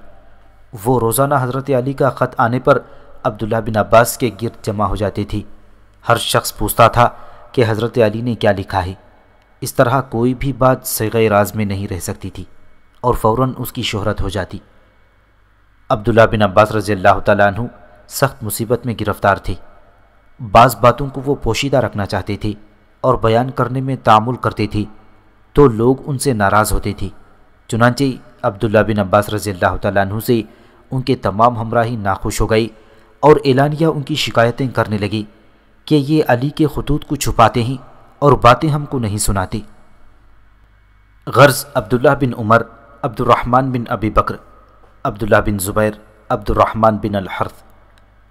वो रोज़ाना हज़रत अली का ख़त आने पर अब्दुल्ला बिन अब्बास के गिरद जमा हो जाती थी हर शख्स पूछता था कि हज़रत अली ने क्या लिखा है इस तरह कोई भी बात सगे राज में नहीं रह सकती थी और फ़ौर उसकी शहरत हो जाती अब्दुल्ला बिन अब्बास रज़ी अल्लाह तु सख्त मुसीबत में गिरफ़्तार थे बाज़ बातों को वो पोशीदा रखना चाहते थे और बयान करने में तामुल करते थे तो लोग उनसे नाराज़ होते थे चुनाचे अब्दुल्ला बिन अब्बास रज़ी अल्लाह तु से उनके तमाम हमराही नाखुश हो गई और एलानिया उनकी शिकायतें करने लगी कि ये अली के खतूत को छुपाते हैं और बातें हमको नहीं सुनाती गर्ज़ Abdullah bin Umar Abdulrahman bin Abi Bakr Abdullah bin Zubair Abdulrahman bin Alharth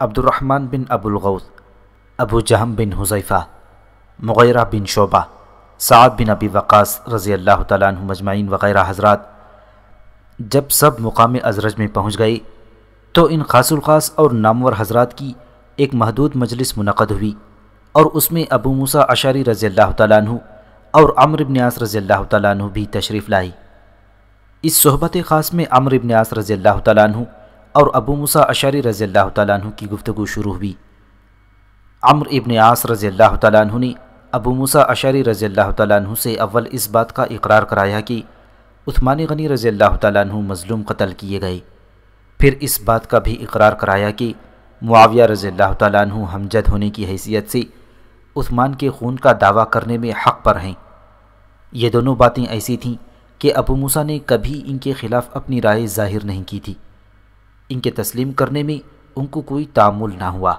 Abdulrahman bin Ghaus Abu Jahm bin Huzaifa Mughira bin Shoba Saad bin Abi Waqqas रज़ी अल्लाह तजमाइन वग़ैरह हजरात जब सब मुकाम अजरज में पहुँच गए तो इन खासुलखास और नामवर हजरात की एक महदूद मजलिस मुनद हुई और उसमें अबू मूसा अशारी रज़ी अल्लाह तु और अमर इबन्यास रज़ी अल्लाह तु भी तशरीफ़ लाई इस सहबत ख़ास में अमर इबन्यास रज़ी अल्लाह तु और अबू मूसा अशारी रज़ी अल्लाह तु की गुफ्तु शुरू हुई अमर इबन आस रज़ी अल्लाह तु ने अबू मूसा अशारी रज़ी अल्लाह तु से अव्वल इस बात का इकरार कराया कि उस्मान गनी रज़ी अल्लाह तु मज़लूम कत्ल किए गए फिर इस बात का भी इकरार कराया कि मुआविया रज़ी अल्लाह तु हमजद होने की हैसियत से उस्मान के खून का दावा करने में हक़ पर हैं ये दोनों बातें ऐसी थीं कि अबू मूसा ने कभी इनके ख़िलाफ़ अपनी राय जाहिर नहीं की थी इनके तस्लीम करने में उनको कोई तामुल ना हुआ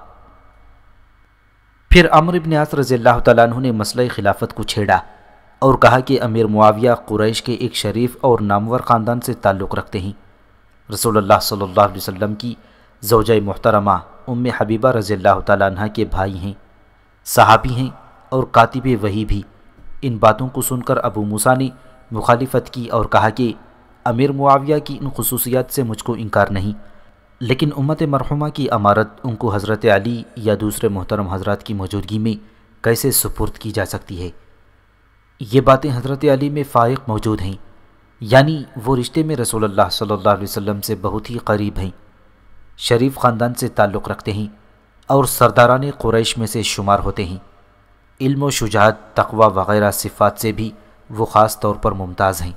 फिर अमर इबन आस रज़ी अल्लाह तु ने मसला खिलाफत को छेड़ा और कहा कि अमीर मुआविया कुरैश के एक शरीफ और नामवर ख़ानदान से ताल्लुक़ रखते हैं रसोल्ला सल्ला वसम की जोजा मोहतरमा उम हबीबा रज़ी तह के भाई हैं सहाबी हैं और कातिब वही भी इन बातों को सुनकर अबू मूसा ने मुखालफत की और कहा कि अमीर मुआविया की इन खसूसियात से मुझको इनकार नहीं लेकिन उम्मत मरहुमा की अमारत उनको हज़रत अली या दूसरे मोहतरम हजरत की मौजूदगी में कैसे सुपुर्द की जा सकती है ये बातें हज़रत अली में फ़ारिक मौजूद हैं यानी वो रिश्ते में रसोल्ला अलैहि वसल्लम से बहुत ही करीब हैं शरीफ ख़ानदान से ताल्लुक़ रखते हैं और सरदारान क्रैश में से शुमार होते हैं इल्म व शुजात तकवा वगैरह सिफात से भी वो ख़ास तौर पर मुमताज़ हैं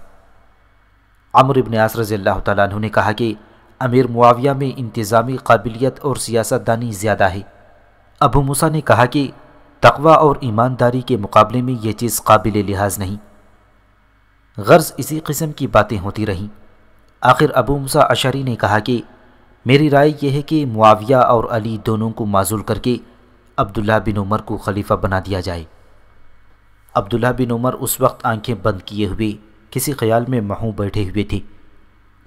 अमर इबन आस रज़ी तु ने कहा कि अमीर मुआविया में इंतज़ामी काबिलियत और सियासतदानी ज़्यादा है अबू मूसा ने कहा कि तकवा और ईमानदारी के मुकाबले में यह चीज़ काबिल लिहाज नहीं गर्ज इसी किस्म की बातें होती रहीं आखिर अबू मुसा अशरी ने कहा कि मेरी राय यह है कि मुआविया और अली दोनों को माजूल करके अब्दुल्ला बिन उमर को खलीफा बना दिया जाए अब्दुल्ला बिन उमर उस वक्त आंखें बंद किए हुए किसी ख्याल में महू बैठे हुए थे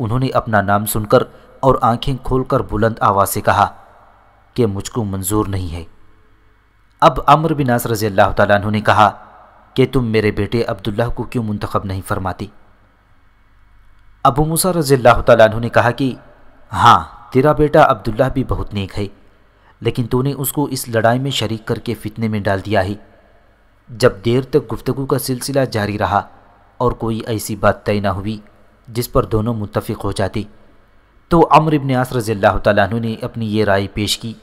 उन्होंने अपना नाम सुनकर और आंखें खोलकर बुलंद आवाज़ से कहा कि मुझको मंजूर नहीं है अब अमर बिन नास रज़ी अल्लाह तु ने कहा कि तुम मेरे बेटे अब्दुल्ला को क्यों मुंतखब नहीं फरमाती अबू मूसा रज़ी अल्लाह तु ने कहा कि हाँ तेरा बेटा अब्दुल्ला भी बहुत नेक है लेकिन तूने उसको इस लड़ाई में शरीक करके फितने में डाल दिया है जब देर तक गुफ्तगु का सिलसिला जारी रहा और कोई ऐसी बात तय ना हुई जिस पर दोनों मुतफिक हो जाती तो अम्र इबन आस रज़ी अल्लाह तु ने अपनी ये राय पेश की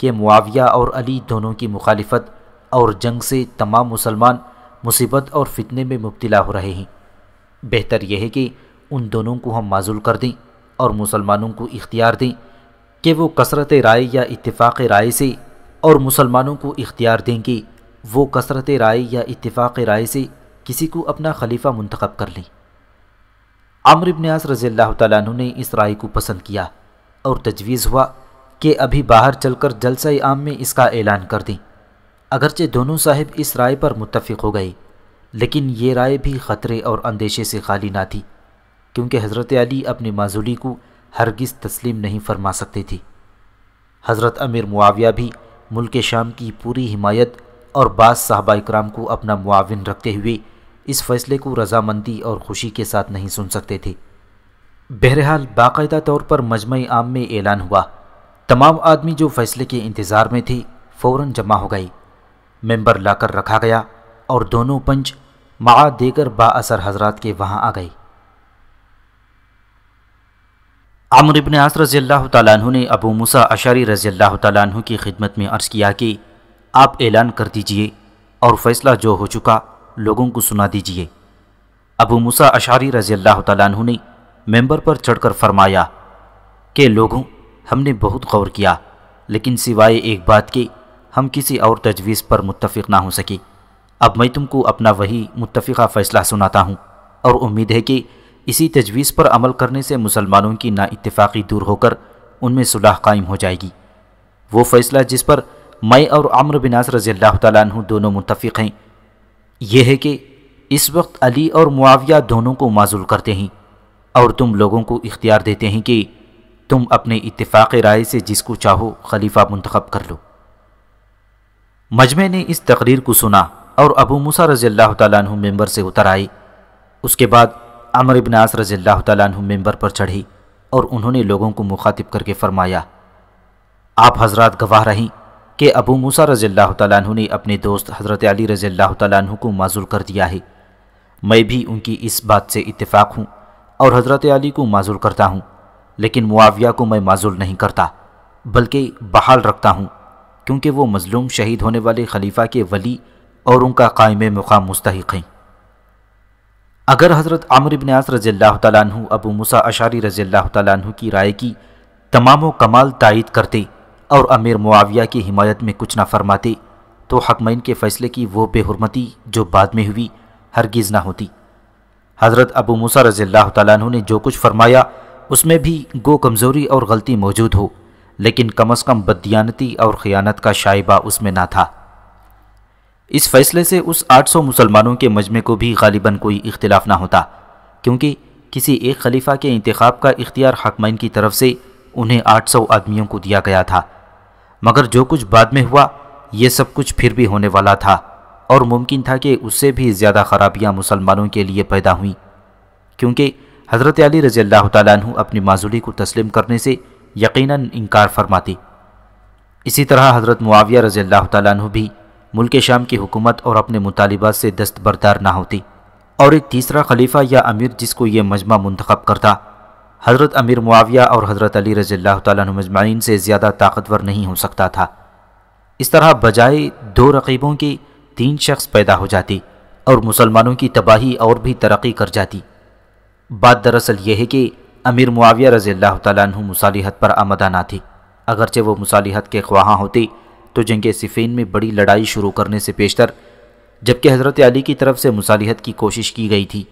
कि मुआविया और अली दोनों की मुखालफत और जंग से तमाम मुसलमान मुसीबत और फितने में मुबतला हो रहे हैं बेहतर यह है कि उन दोनों को हम माजूल कर दें और मुसलमानों को इख्तियार दें कि वो कसरत राय या इतफ़ाक़ राय से और मुसलमानों को इख्तियार दें कि वो कसरत राय या इतफ़ाक़ राय से किसी को अपना खलीफा मंतखब कर लें आमर रज़ील्ला तु ने इस राय को पसंद किया और तजवीज़ हुआ कि अभी बाहर चलकर जलसा आम में इसका ऐलान कर दें अगरचे दोनों साहिब इस राय पर मुतफिक हो गए लेकिन ये राय भी ख़तरे और अंदेशे से खाली ना थी क्योंकि हज़रत अली अपनी माजूली को हरगिज़ तस्लीम नहीं फरमा सकते थे हज़रत अमीर मुआविया भी मुल्क शाम की पूरी हिमायत और बाद साहबा कराम को अपना मुआविन रखते हुए इस फैसले को रजामंदी और खुशी के साथ नहीं सुन सकते थे बहरहाल बाकायदा तौर पर मजम आम में ऐलान हुआ तमाम आदमी जो फैसले के इंतज़ार में थी फौरन जमा हो गई मेंबर लाकर रखा गया और दोनों पंच मआ देकर बासर हजरात के वहाँ आ गई आमर इबन आस रज़ी तु ने अबू मूसा अशारी रज़ी तु की खिदमत में अर्ज़ किया कि आप ऐलान कर दीजिए और फ़ैसला जो हो चुका लोगों को सुना दीजिए अबू मूसा अशारी रज़ी अल्लाह तु ने मेंबर पर चढ़कर फरमाया कि लोगों हमने बहुत गौर किया लेकिन सिवाय एक बात के हम किसी और तजवीज़ पर मुतफ़ ना हो सके अब मैं तुमको अपना वही मुतफ़ा फ़ैसला सुनाता हूँ और उम्मीद है कि इसी तजवीज़ पर अमल करने से मुसलमानों की नाइतफाक़ी दूर होकर उनमें सुलह कायम हो जाएगी वो फ़ैसला जिस पर मैं और अम्र बिनास रज़ी तू दोनों मुतफ़ हैं यह है कि इस वक्त अली और मुआविया दोनों को माजूल करते हैं और तुम लोगों को इख्तियार देते हैं कि तुम अपने इतफ़ाक़ राय से जिसको चाहो खलीफा मंतखब कर लो मजमे ने इस तकरीर को सुना और अबू मूसा रज़ी अल्लाह तु मेम्बर से उतर आए उसके बाद अमर अबनास रज़ी अल्लाह तु मेम्बर पर चढ़ी और उन्होंने लोगों को मुखातिब करके फरमाया आप हजरत गवाह रहीं कि अबू मूसा रज़ी अल्लाह तु ने अपने दोस्त हज़रत अली रज़ी अल्लाह तु को माजूल कर दिया है मैं भी उनकी इस बात से इतफ़ाक़ हूँ और हज़रत अली को माजूल करता हूँ लेकिन मुआविया को मैं माजूल नहीं करता बल्कि बहाल रखता हूँ क्योंकि वो मज़लूम शहीद होने वाले खलीफा के वली और उनका कायम मुकाम मुस्तक हैं अगर हज़रत आमर इबन आस तु अबू मुसा अशारी रज़ी तु की राय की तमाम कमाल तायद करते और अमीर मुआविया की हिमायत में कुछ ना फरमाते तो हकमैन के फ़ैसले की वो बेहरमती जो बाद में हुई हरगिज़ ना होती हज़रत अबू मूसा रज़ी तु ने जो कुछ फरमाया उसमें भी गो कमज़ोरी और गलती मौजूद हो लेकिन कम अज़ कम बदयानती और ख़यानत का शाइबा उसमें ना था इस फैसले से उस 800 मुसलमानों के मजमे को भी गालिबा कोई इख्तलाफ ना होता क्योंकि किसी एक खलीफा के इंतखब का इख्तियार हकमैन की तरफ से उन्हें 800 आदमियों को दिया गया था मगर जो कुछ बाद में हुआ ये सब कुछ फिर भी होने वाला था और मुमकिन था कि उससे भी ज़्यादा खराबियाँ मुसलमानों के लिए पैदा हुई क्योंकि हज़रत अली रज़ी अल्लाह तु अपनी माजूली को तस्लीम करने से यकीनन इनकार फरमाती इसी तरह हज़रत मुआविया रज़ी अल्लाह तु भी मुल्क शाम की हुकूमत और अपने मुतालबात से दस्तबरदार ना होती और एक तीसरा खलीफा या अमीर जिसको ये मजमा मंतखब करता हज़रत अमीर मुआविया और हज़रत अली रज़ी अल्लाह तु मजमाइन से ज़्यादा ताकतवर नहीं हो सकता था इस तरह बजाय दो रकीबों के तीन शख्स पैदा हो जाती और मुसलमानों की तबाही और भी तरक्की कर जाती बात दरअसल यह है कि अमीर मुआविया रज़ी अल्लाह तु मुसालिहत पर आमदा थी अगरचे वो मुसालिहत के ख्वाहाँ होती तो जंग सिफिन में बड़ी लड़ाई शुरू करने से पेशतर जबकि हज़रत अली की तरफ से मुसालिहत की कोशिश की गई थी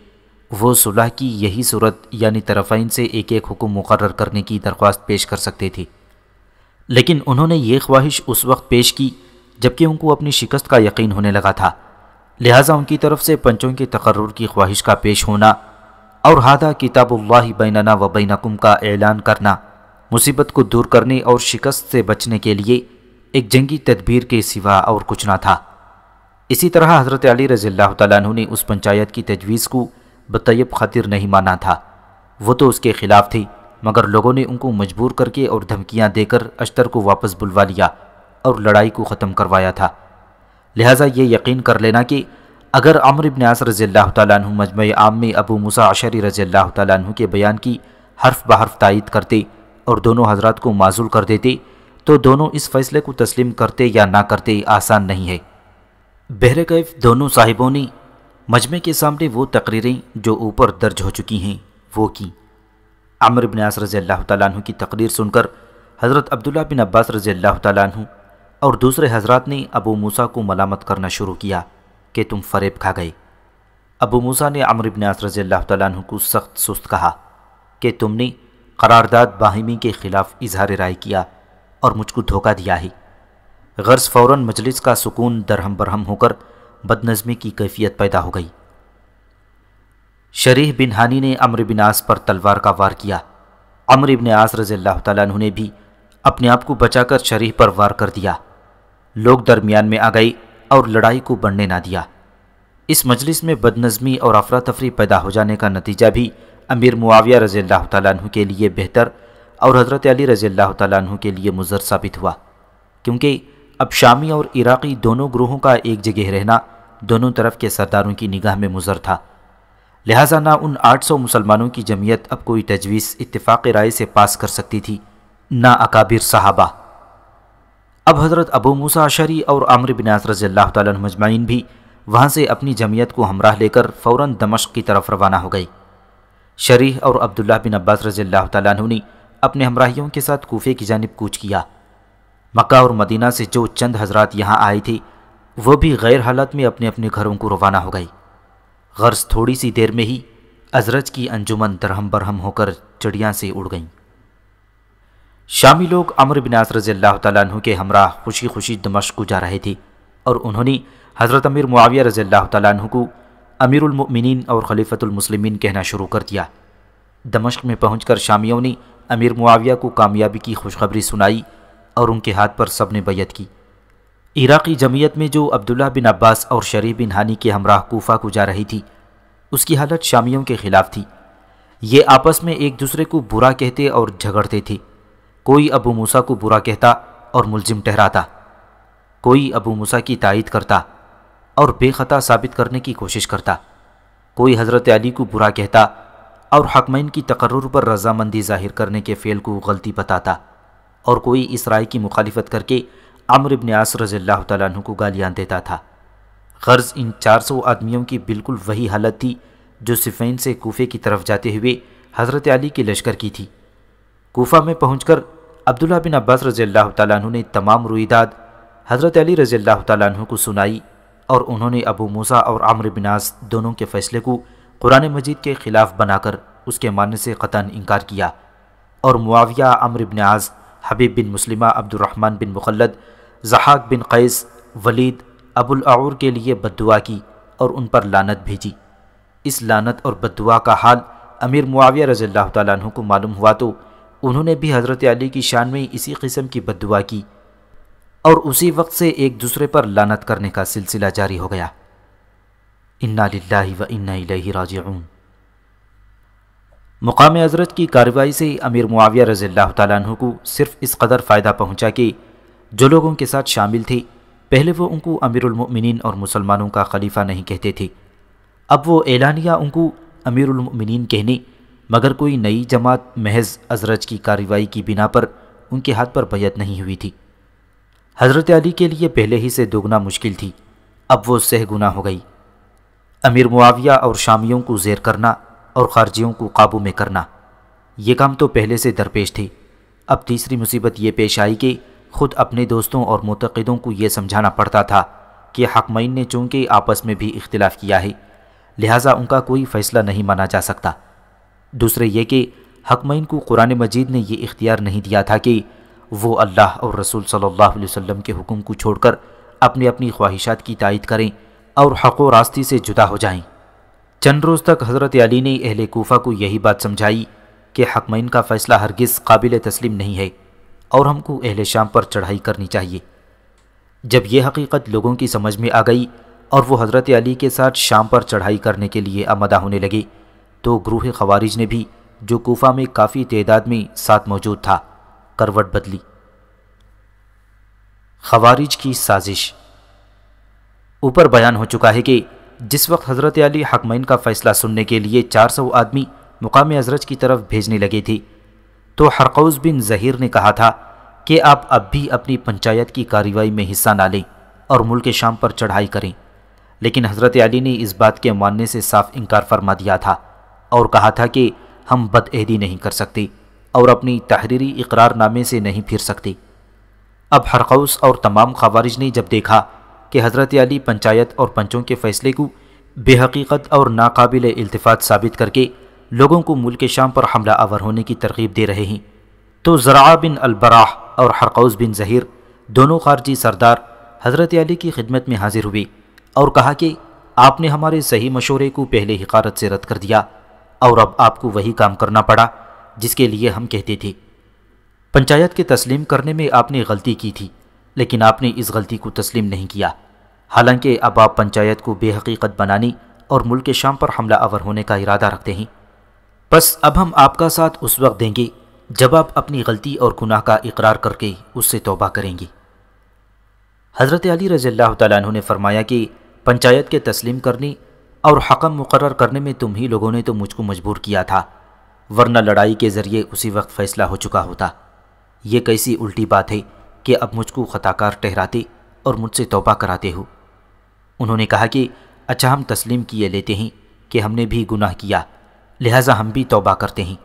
वो सुलह की यही सूरत यानी तरफ़ाइन से एक एक हुक्म मुकर करने की दरख्वास्त पेश कर सकते थे लेकिन उन्होंने ये ख्वाहिश उस वक्त पेश की जबकि उनको अपनी शिकस्त का यकीन होने लगा था लिहाजा उनकी तरफ से पंचों के तकर्र की ख्वाहिश का पेश होना और हादा किताबुल्लाह बैनना व बैनकुम का ऐलान करना मुसीबत को दूर करने और शिकस्त से बचने के लिए एक जंगी तदबीर के सिवा और कुछ ना था इसी तरह हज़रत अली रज़ील्ला तु ने उस पंचायत की तजवीज़ को बतयब खातिर नहीं माना था वो तो उसके ख़िलाफ़ थी मगर लोगों ने उनको मजबूर करके और धमकियाँ देकर अश्तर को वापस बुलवा लिया और लड़ाई को ख़त्म करवाया था लिहाजा ये यकीन कर लेना कि अगर अमर इबन आस रज़ी अल्लाह तु मजम आम में अबू मुसा अशरी रज़ी अल्लाह तु के बयान की हर्फ बहर्फ तायद करते और दोनों हजरात को माजूल कर देते तो दोनों इस फैसले को तस्लीम करते या ना करते आसान नहीं है बहर कैफ दोनों साहिबों ने मजमे के सामने वो तकरीरें जो ऊपर दर्ज हो चुकी हैं वो की अमर इबन आस रज़ी अल्लाह तु की तकरीर सुनकर हज़रत अब्दुल्ला बिन अब्बास रज़ी अल्लाह तु और दूसरे हजरात ने अबू मूसा को मलामत करना शुरू किया कि तुम फरेब खा गए अबू मूसा ने अमर इबन रज़ील्ला को सख्त सुस्त कहा कि तुमने करारदाद बाहिमी के ख़िलाफ़ इजहार राय किया और मुझको धोखा दिया है गर्ज़ फ़ौर मजलिस का सुकून दरहम बरहम होकर बदनज़मी की कैफियत पैदा हो गई शरीह बिन हानी ने अमर बिन आस पर तलवार का वार किया अमर इबन आस रज़ील्ला ने भी अपने आप को बचाकर शरीह पर वार कर दिया लोग दरमियान में आ गए और लड़ाई को बढ़ने ना दिया इस मजलिस में बदनज़मी और अफरा तफरी पैदा हो जाने का नतीजा भी अमीर मुआविया रज़ी अल्लाह तु के लिए बेहतर और हज़रत अली रज़ी अल्लाह तु के लिए मुजर साबित हुआ क्योंकि अब शामी और इराक़ी दोनों ग्रोहों का एक जगह रहना दोनों तरफ के सरदारों की निगाह में मुजर था लिहाजा ना उन 800 मुसलमानों की जमीयत अब कोई तजवीज़ इतफ़ाक़ राय से पास कर सकती थी ना अकाबिर साहबा अब हज़रत अबू मूसा शरी और आमर बिन रज़ी अल्लाह भी वहाँ से अपनी जमीयत को हमराह लेकर फ़ौर दमश की तरफ रवाना हो गई शरीह और अब्दुल्ला बिन अब्बास रज़ी तु ने अपने हमराहियों के साथ कोफे की जानब कूच किया मक्का और मदीना से जो चंद हजरात यहाँ आई थी वो भी गैर हालत में अपने अपने घरों को रवाना हो गई गर्ज थोड़ी सी देर में ही अजरज की अंजुमन दरहम बरहम होकर चिड़िया से उड़ गईं शामी लोग अमर बिन रजी अल्लाह तु के हमरा खुशी खुशी को जा रहे थे और उन्होंने हज़रत अमीर मुआविया रजी अल्लाह तु को अमीरमिन और खलीफतमसलमिन कहना शुरू कर दिया दमश्क में पहुंचकर शामियों ने अमीर मुआविया को कामयाबी की खुशखबरी सुनाई और उनके हाथ पर सब ने बैत की इराक़ी जमीयत में जो अब्दुल्ला बिन अब्बास और शरीफ बिन हानी के हमराह कोफा को जा रही थी उसकी हालत शामियों के ख़िलाफ़ थी ये आपस में एक दूसरे को बुरा कहते और झगड़ते थे कोई अबू मूसा को बुरा कहता और मुलजिम ठहराता कोई अबू मूसा की तायद करता और बेखता साबित करने की कोशिश करता कोई हज़रत अली को बुरा कहता और हकमैन की तकर्र पर रजामंदी जाहिर करने के फ़ेल को गलती बताता और कोई इस राय की मुखालफत करके अमर इबन आस रज़ील्ला तु को गालियाँ देता था गर्ज इन चार सौ आदमियों की बिल्कुल वही हालत थी जो सिफेन से कोफे की तरफ जाते हुए हज़रत अली के लश्कर की थी कोफा में पहुँच अब्दुल्ला बिन अब्बास रज़ी अल्लाह तु ने तमाम रुईदाद हज़रत अली रज़ी अल्लाह तु को सुनाई और उन्होंने अबू मूसा और आमर बिनास दोनों के फ़ैसले को कुरान मजीद के ख़िलाफ़ बनाकर उसके मानने से क़तन इनकार किया और मुआविया अमर बिन हबीब बिन मुसलिमा अब्दुलरहमान बिन मुखलद जहाक बिन कैस वलीद अबुल आउर के लिए बदुआ की और उन पर लानत भेजी इस लानत और बदुआ का हाल अमीर मुआविया रज़ी अल्लाह तु को मालूम हुआ तो उन्होंने भी हज़रत अली की शान में इसी किस्म की बदुआ की और उसी वक्त से एक दूसरे पर लानत करने का सिलसिला जारी हो गया इन्ना लाही व इन्ना राज मुकाम हजरत की कार्रवाई से अमीर मुआविया रज़ी तु को सिर्फ इस कदर फ़ायदा पहुँचा कि जो लोगों के साथ शामिल थे पहले वो उनको अमीरमिन और मुसलमानों का खलीफा नहीं कहते थे अब वो एलानिया उनको अमीरमिन कहने मगर कोई नई जमात महज अजरज की कार्रवाई की बिना पर उनके हाथ पर बैत नहीं हुई थी हज़रत अली के लिए पहले ही से दोगुना मुश्किल थी अब वो सहगुना हो गई अमीर मुआविया और शामियों को जेर करना और खारजियों को काबू में करना ये काम तो पहले से दरपेश थे अब तीसरी मुसीबत ये पेश आई कि खुद अपने दोस्तों और मतदों को यह समझाना पड़ता था कि हकमैन ने चूँकि आपस में भी इख्तलाफ किया है लिहाजा उनका कोई फ़ैसला नहीं माना जा सकता दूसरे ये कि हकमैन को कुरान मजीद ने यह इख्तियार नहीं दिया था कि वो अल्लाह और रसूल सल्लल्लाहु अलैहि वसल्लम के हुक्म को छोड़कर अपनी अपनी ख्वाहिशात की तायद करें और हक रास्ते से जुदा हो जाएं। चंद रोज़ तक हज़रत अली ने अहल कोफ़ा को यही बात समझाई कि हकमैन का फ़ैसला हरगिज़ काबिल तस्लीम नहीं है और हमको अहल शाम पर चढ़ाई करनी चाहिए जब यह हकीकत लोगों की समझ में आ गई और वो हज़रत अली के साथ शाम पर चढ़ाई करने के लिए आमदा होने लगे तो ग्रूह खवारिज ने भी जो कोफा में काफ़ी तदाद में साथ मौजूद था करवट बदली खवारिज की साजिश ऊपर बयान हो चुका है कि जिस वक्त हज़रत अली हकमैन का फ़ैसला सुनने के लिए 400 आदमी मुकाम अजरज की तरफ भेजने लगे थे तो हरकौज़ बिन जहीर ने कहा था कि आप अब भी अपनी पंचायत की कार्रवाई में हिस्सा ना लें और मुल्क शाम पर चढ़ाई करें लेकिन हज़रत अली ने इस बात के मानने से साफ इनकार फरमा दिया था और कहा था कि हम बदअहदी नहीं कर सकते और अपनी तहरीरी इकरारनामे से नहीं फिर सकते अब हरकौस और तमाम खवारिज ने जब देखा कि हज़रत अली पंचायत और पंचों के फ़ैसले को बेहकीकत और नाकबिल अल्तफ़ात साबित करके लोगों को मुल्क शाम पर हमला आवर होने की तरगीब दे रहे हैं तो ज़रा बिन अलबराह और हरकौस बिन जहीर दोनों खारजी सरदार हज़रत अली की खिदमत में हाजिर हुए और कहा कि आपने हमारे सही मशवरे को पहले हकारत से रद्द कर दिया और अब आपको वही काम करना पड़ा जिसके लिए हम कहते थे पंचायत के तस्लीम करने में आपने गलती की थी लेकिन आपने इस गलती को तस्लीम नहीं किया हालांकि अब आप पंचायत को बेहकीकत बनाने और मुल्क शाम पर हमला आवर होने का इरादा रखते हैं बस अब हम आपका साथ उस वक्त देंगे जब आप अपनी गलती और गुनाह का इकरार करके उससे तोबा करेंगे हज़रत अली रज़ी अल्लाह ने फरमाया कि पंचायत के तस्लीम करने और हकम मुकर करने में तुम ही लोगों ने तो मुझको मजबूर किया था वरना लड़ाई के ज़रिए उसी वक्त फैसला हो चुका होता ये कैसी उल्टी बात है कि अब मुझको ख़ताकार ठहराते और मुझसे तोबा कराते हो उन्होंने कहा कि अच्छा हम तस्लीम किए लेते हैं कि हमने भी गुनाह किया लिहाजा हम भी तोबा करते हैं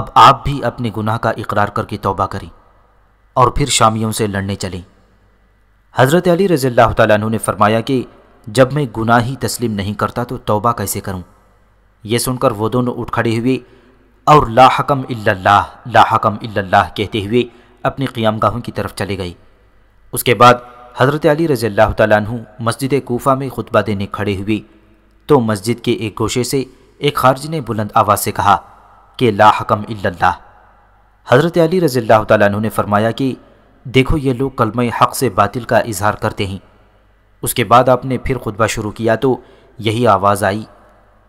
अब आप भी अपने गुनाह का इकरार करके तोबा करें और फिर शामियों से लड़ने चलें हज़रत अली रज़ी ने फरमाया कि जब मैं गुनाह ही तस्लीम नहीं करता तो तौबा कैसे करूं? यह सुनकर वो दोनों उठ खड़े हुए और लाहकम इल्लल्लाह लाहकम अल्लाह कहते हुए अपनी क़ियाम गाहों की तरफ चले गए उसके बाद हज़रत अली रज़ी अल्लाह तु मस्जिद कोफ़ा में खुतबा देने खड़े हुए तो मस्जिद के एक गोशे से एक खारज ने बुलंद आवाज़ से कहा कि लाहकम अल्लाह हज़रत अली रज़ी अल्लाह तु ने फरमाया कि देखो ये लोग कलम हक़ से बातिल का इजहार करते हैं उसके बाद आपने फिर खुतबा शुरू किया तो यही आवाज़ आई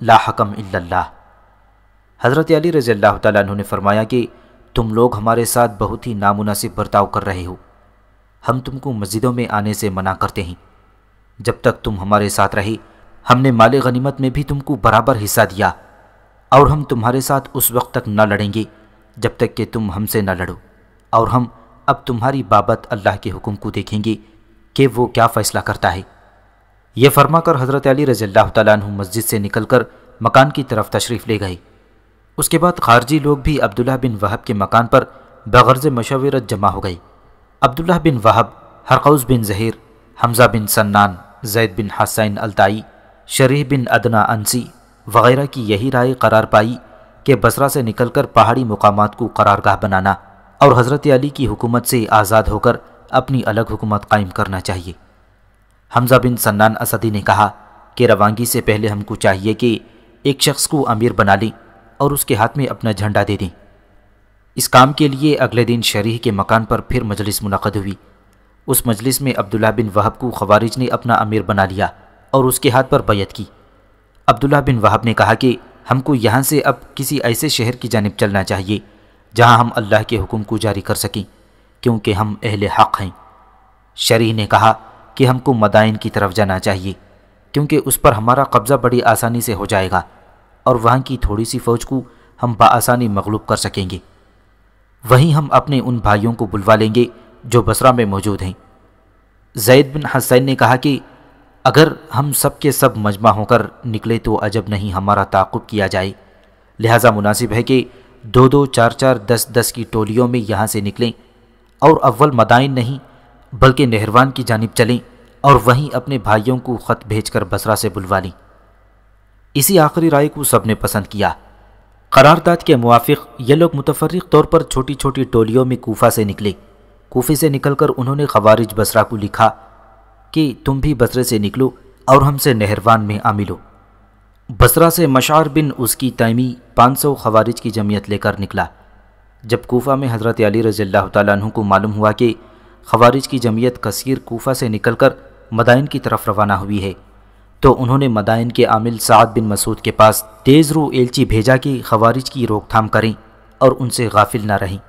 ला हकम इल्लल्लाह हज़रत अली रज़ी अल्लाह तु ने फरमाया कि तुम लोग हमारे साथ बहुत ही नामुनासिब बर्ताव कर रहे हो हम तुमको मस्जिदों में आने से मना करते हैं जब तक तुम हमारे साथ रहे हमने माल गनीमत में भी तुमको बराबर हिस्सा दिया और हम तुम्हारे साथ उस वक्त तक न लड़ेंगे जब तक कि तुम हमसे न लड़ो और हम अब तुम्हारी बाबत अल्लाह के हुक्म को देखेंगे कि वो क्या फ़ैसला करता है यह फरमाकर हज़रत अली रज़ील्ला तु मस्जिद से निकलकर मकान की तरफ तशरीफ़ ले गए उसके बाद खारजी लोग भी अब्दुल्ला बिन वहब के मकान पर बगर्ज मशवरत जमा हो गई अब्दुल्ला बिन वहब हरकौस बिन जहीर हमज़ा बिन सन्नान जैद बिन हसैन अलताई शरीह बिन अदना अंसी वगैरह की यही राय करार पाई कि बसरा से निकलकर पहाड़ी मुकाम को करारगाह बनाना और हज़रत अली की हुकूमत से आज़ाद होकर अपनी अलग हुकूमत कायम करना चाहिए हमजा बिन सन्नान असदी ने कहा कि रवानगी से पहले हमको चाहिए कि एक शख्स को अमीर बना लें और उसके हाथ में अपना झंडा दे दें इस काम के लिए अगले दिन शरीह के मकान पर फिर मजलिस मुनद हुई उस मजलिस में अब्दुल्ला बिन वहब को खवारिज ने अपना अमीर बना लिया और उसके हाथ पर बैत की अब्दुल्ला बिन वहब ने कहा कि हमको यहाँ से अब किसी ऐसे शहर की जानब चलना चाहिए जहाँ हम अल्लाह के हुक्म को जारी कर सकें क्योंकि हम अहल हक़ हैं शरी ने कहा कि हमको मदाइन की तरफ जाना चाहिए क्योंकि उस पर हमारा कब्ज़ा बड़ी आसानी से हो जाएगा और वहाँ की थोड़ी सी फ़ौज को हम बसानी मगलूब कर सकेंगे वहीं हम अपने उन भाइयों को बुलवा लेंगे जो बसरा में मौजूद हैं जैद बिन हसैन ने कहा कि अगर हम सब के सब मजमा होकर निकले तो अजब नहीं हमारा ताकुब किया जाए लिहाजा मुनासिब है कि दो दो चार चार दस दस की टोलियों में यहाँ से निकलें और अव्वल मदाइन नहीं बल्कि नहरवान की जानब चलें और वहीं अपने भाइयों को ख़त भेजकर बसरा से बुलवा लें इसी आखिरी राय को सब ने पसंद किया करारदाद के मुआफ़ ये लोग मुतफरक तौर पर छोटी छोटी टोलियों में कोफा से निकले कोफे से निकलकर उन्होंने खवारिज बसरा को लिखा कि तुम भी बसरे से निकलो और हमसे नहरवान में आ मिलो बसरा से मशार बिन उसकी तैमी 500 खवारिज की जमीयत लेकर निकला जब कोफा में हज़रत अली रज़ील्ला तु को मालूम हुआ कि खवारिज की जमीयत कसीर कोफा से निकल कर मदाइन की तरफ रवाना हुई है तो उन्होंने मदाइन के आमिल साद बिन मसूद के पास तेज़ रू एलची भेजा कि खवारिज की रोकथाम करें और उनसे गाफिल ना रहें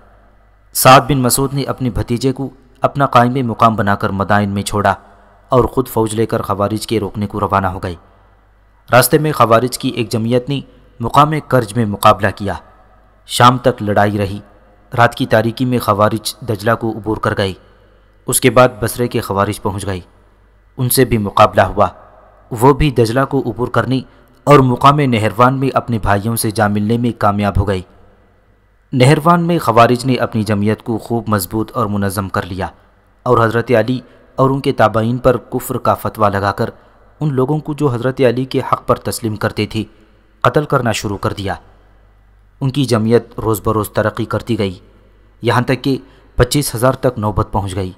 साद बिन मसूद ने अपने भतीजे को अपना कायम मुकाम बनाकर मदाइन में छोड़ा और ख़ुद फ़ौज लेकर खवारिज के रोकने को रवाना हो गई रास्ते में खवारिज की एक जमीयत ने मुकाम कर्ज में मुकाबला किया शाम तक लड़ाई रही रात की तारीकी में खवारिज दजला को उबूर कर गई उसके बाद बसरे के खवारिज पहुंच गई उनसे भी मुकाबला हुआ वो भी दजला को उबूर करने और मुकाम नहरवान में अपने भाइयों से जा मिलने में कामयाब हो गई नहरवान में खवारिज ने अपनी जमीयत को खूब मजबूत और मुनज़म कर लिया और हज़रत अली और उनके ताबाइन पर कुफ्र का फतवा लगाकर उन लोगों को जो हज़रत अली के हक़ पर तस्लीम करते थे कत्ल करना शुरू कर दिया उनकी जमीयत रोज़ बरोज़ तरक्की करती गई यहाँ तक कि पच्चीस हज़ार तक नौबत पहुँच गई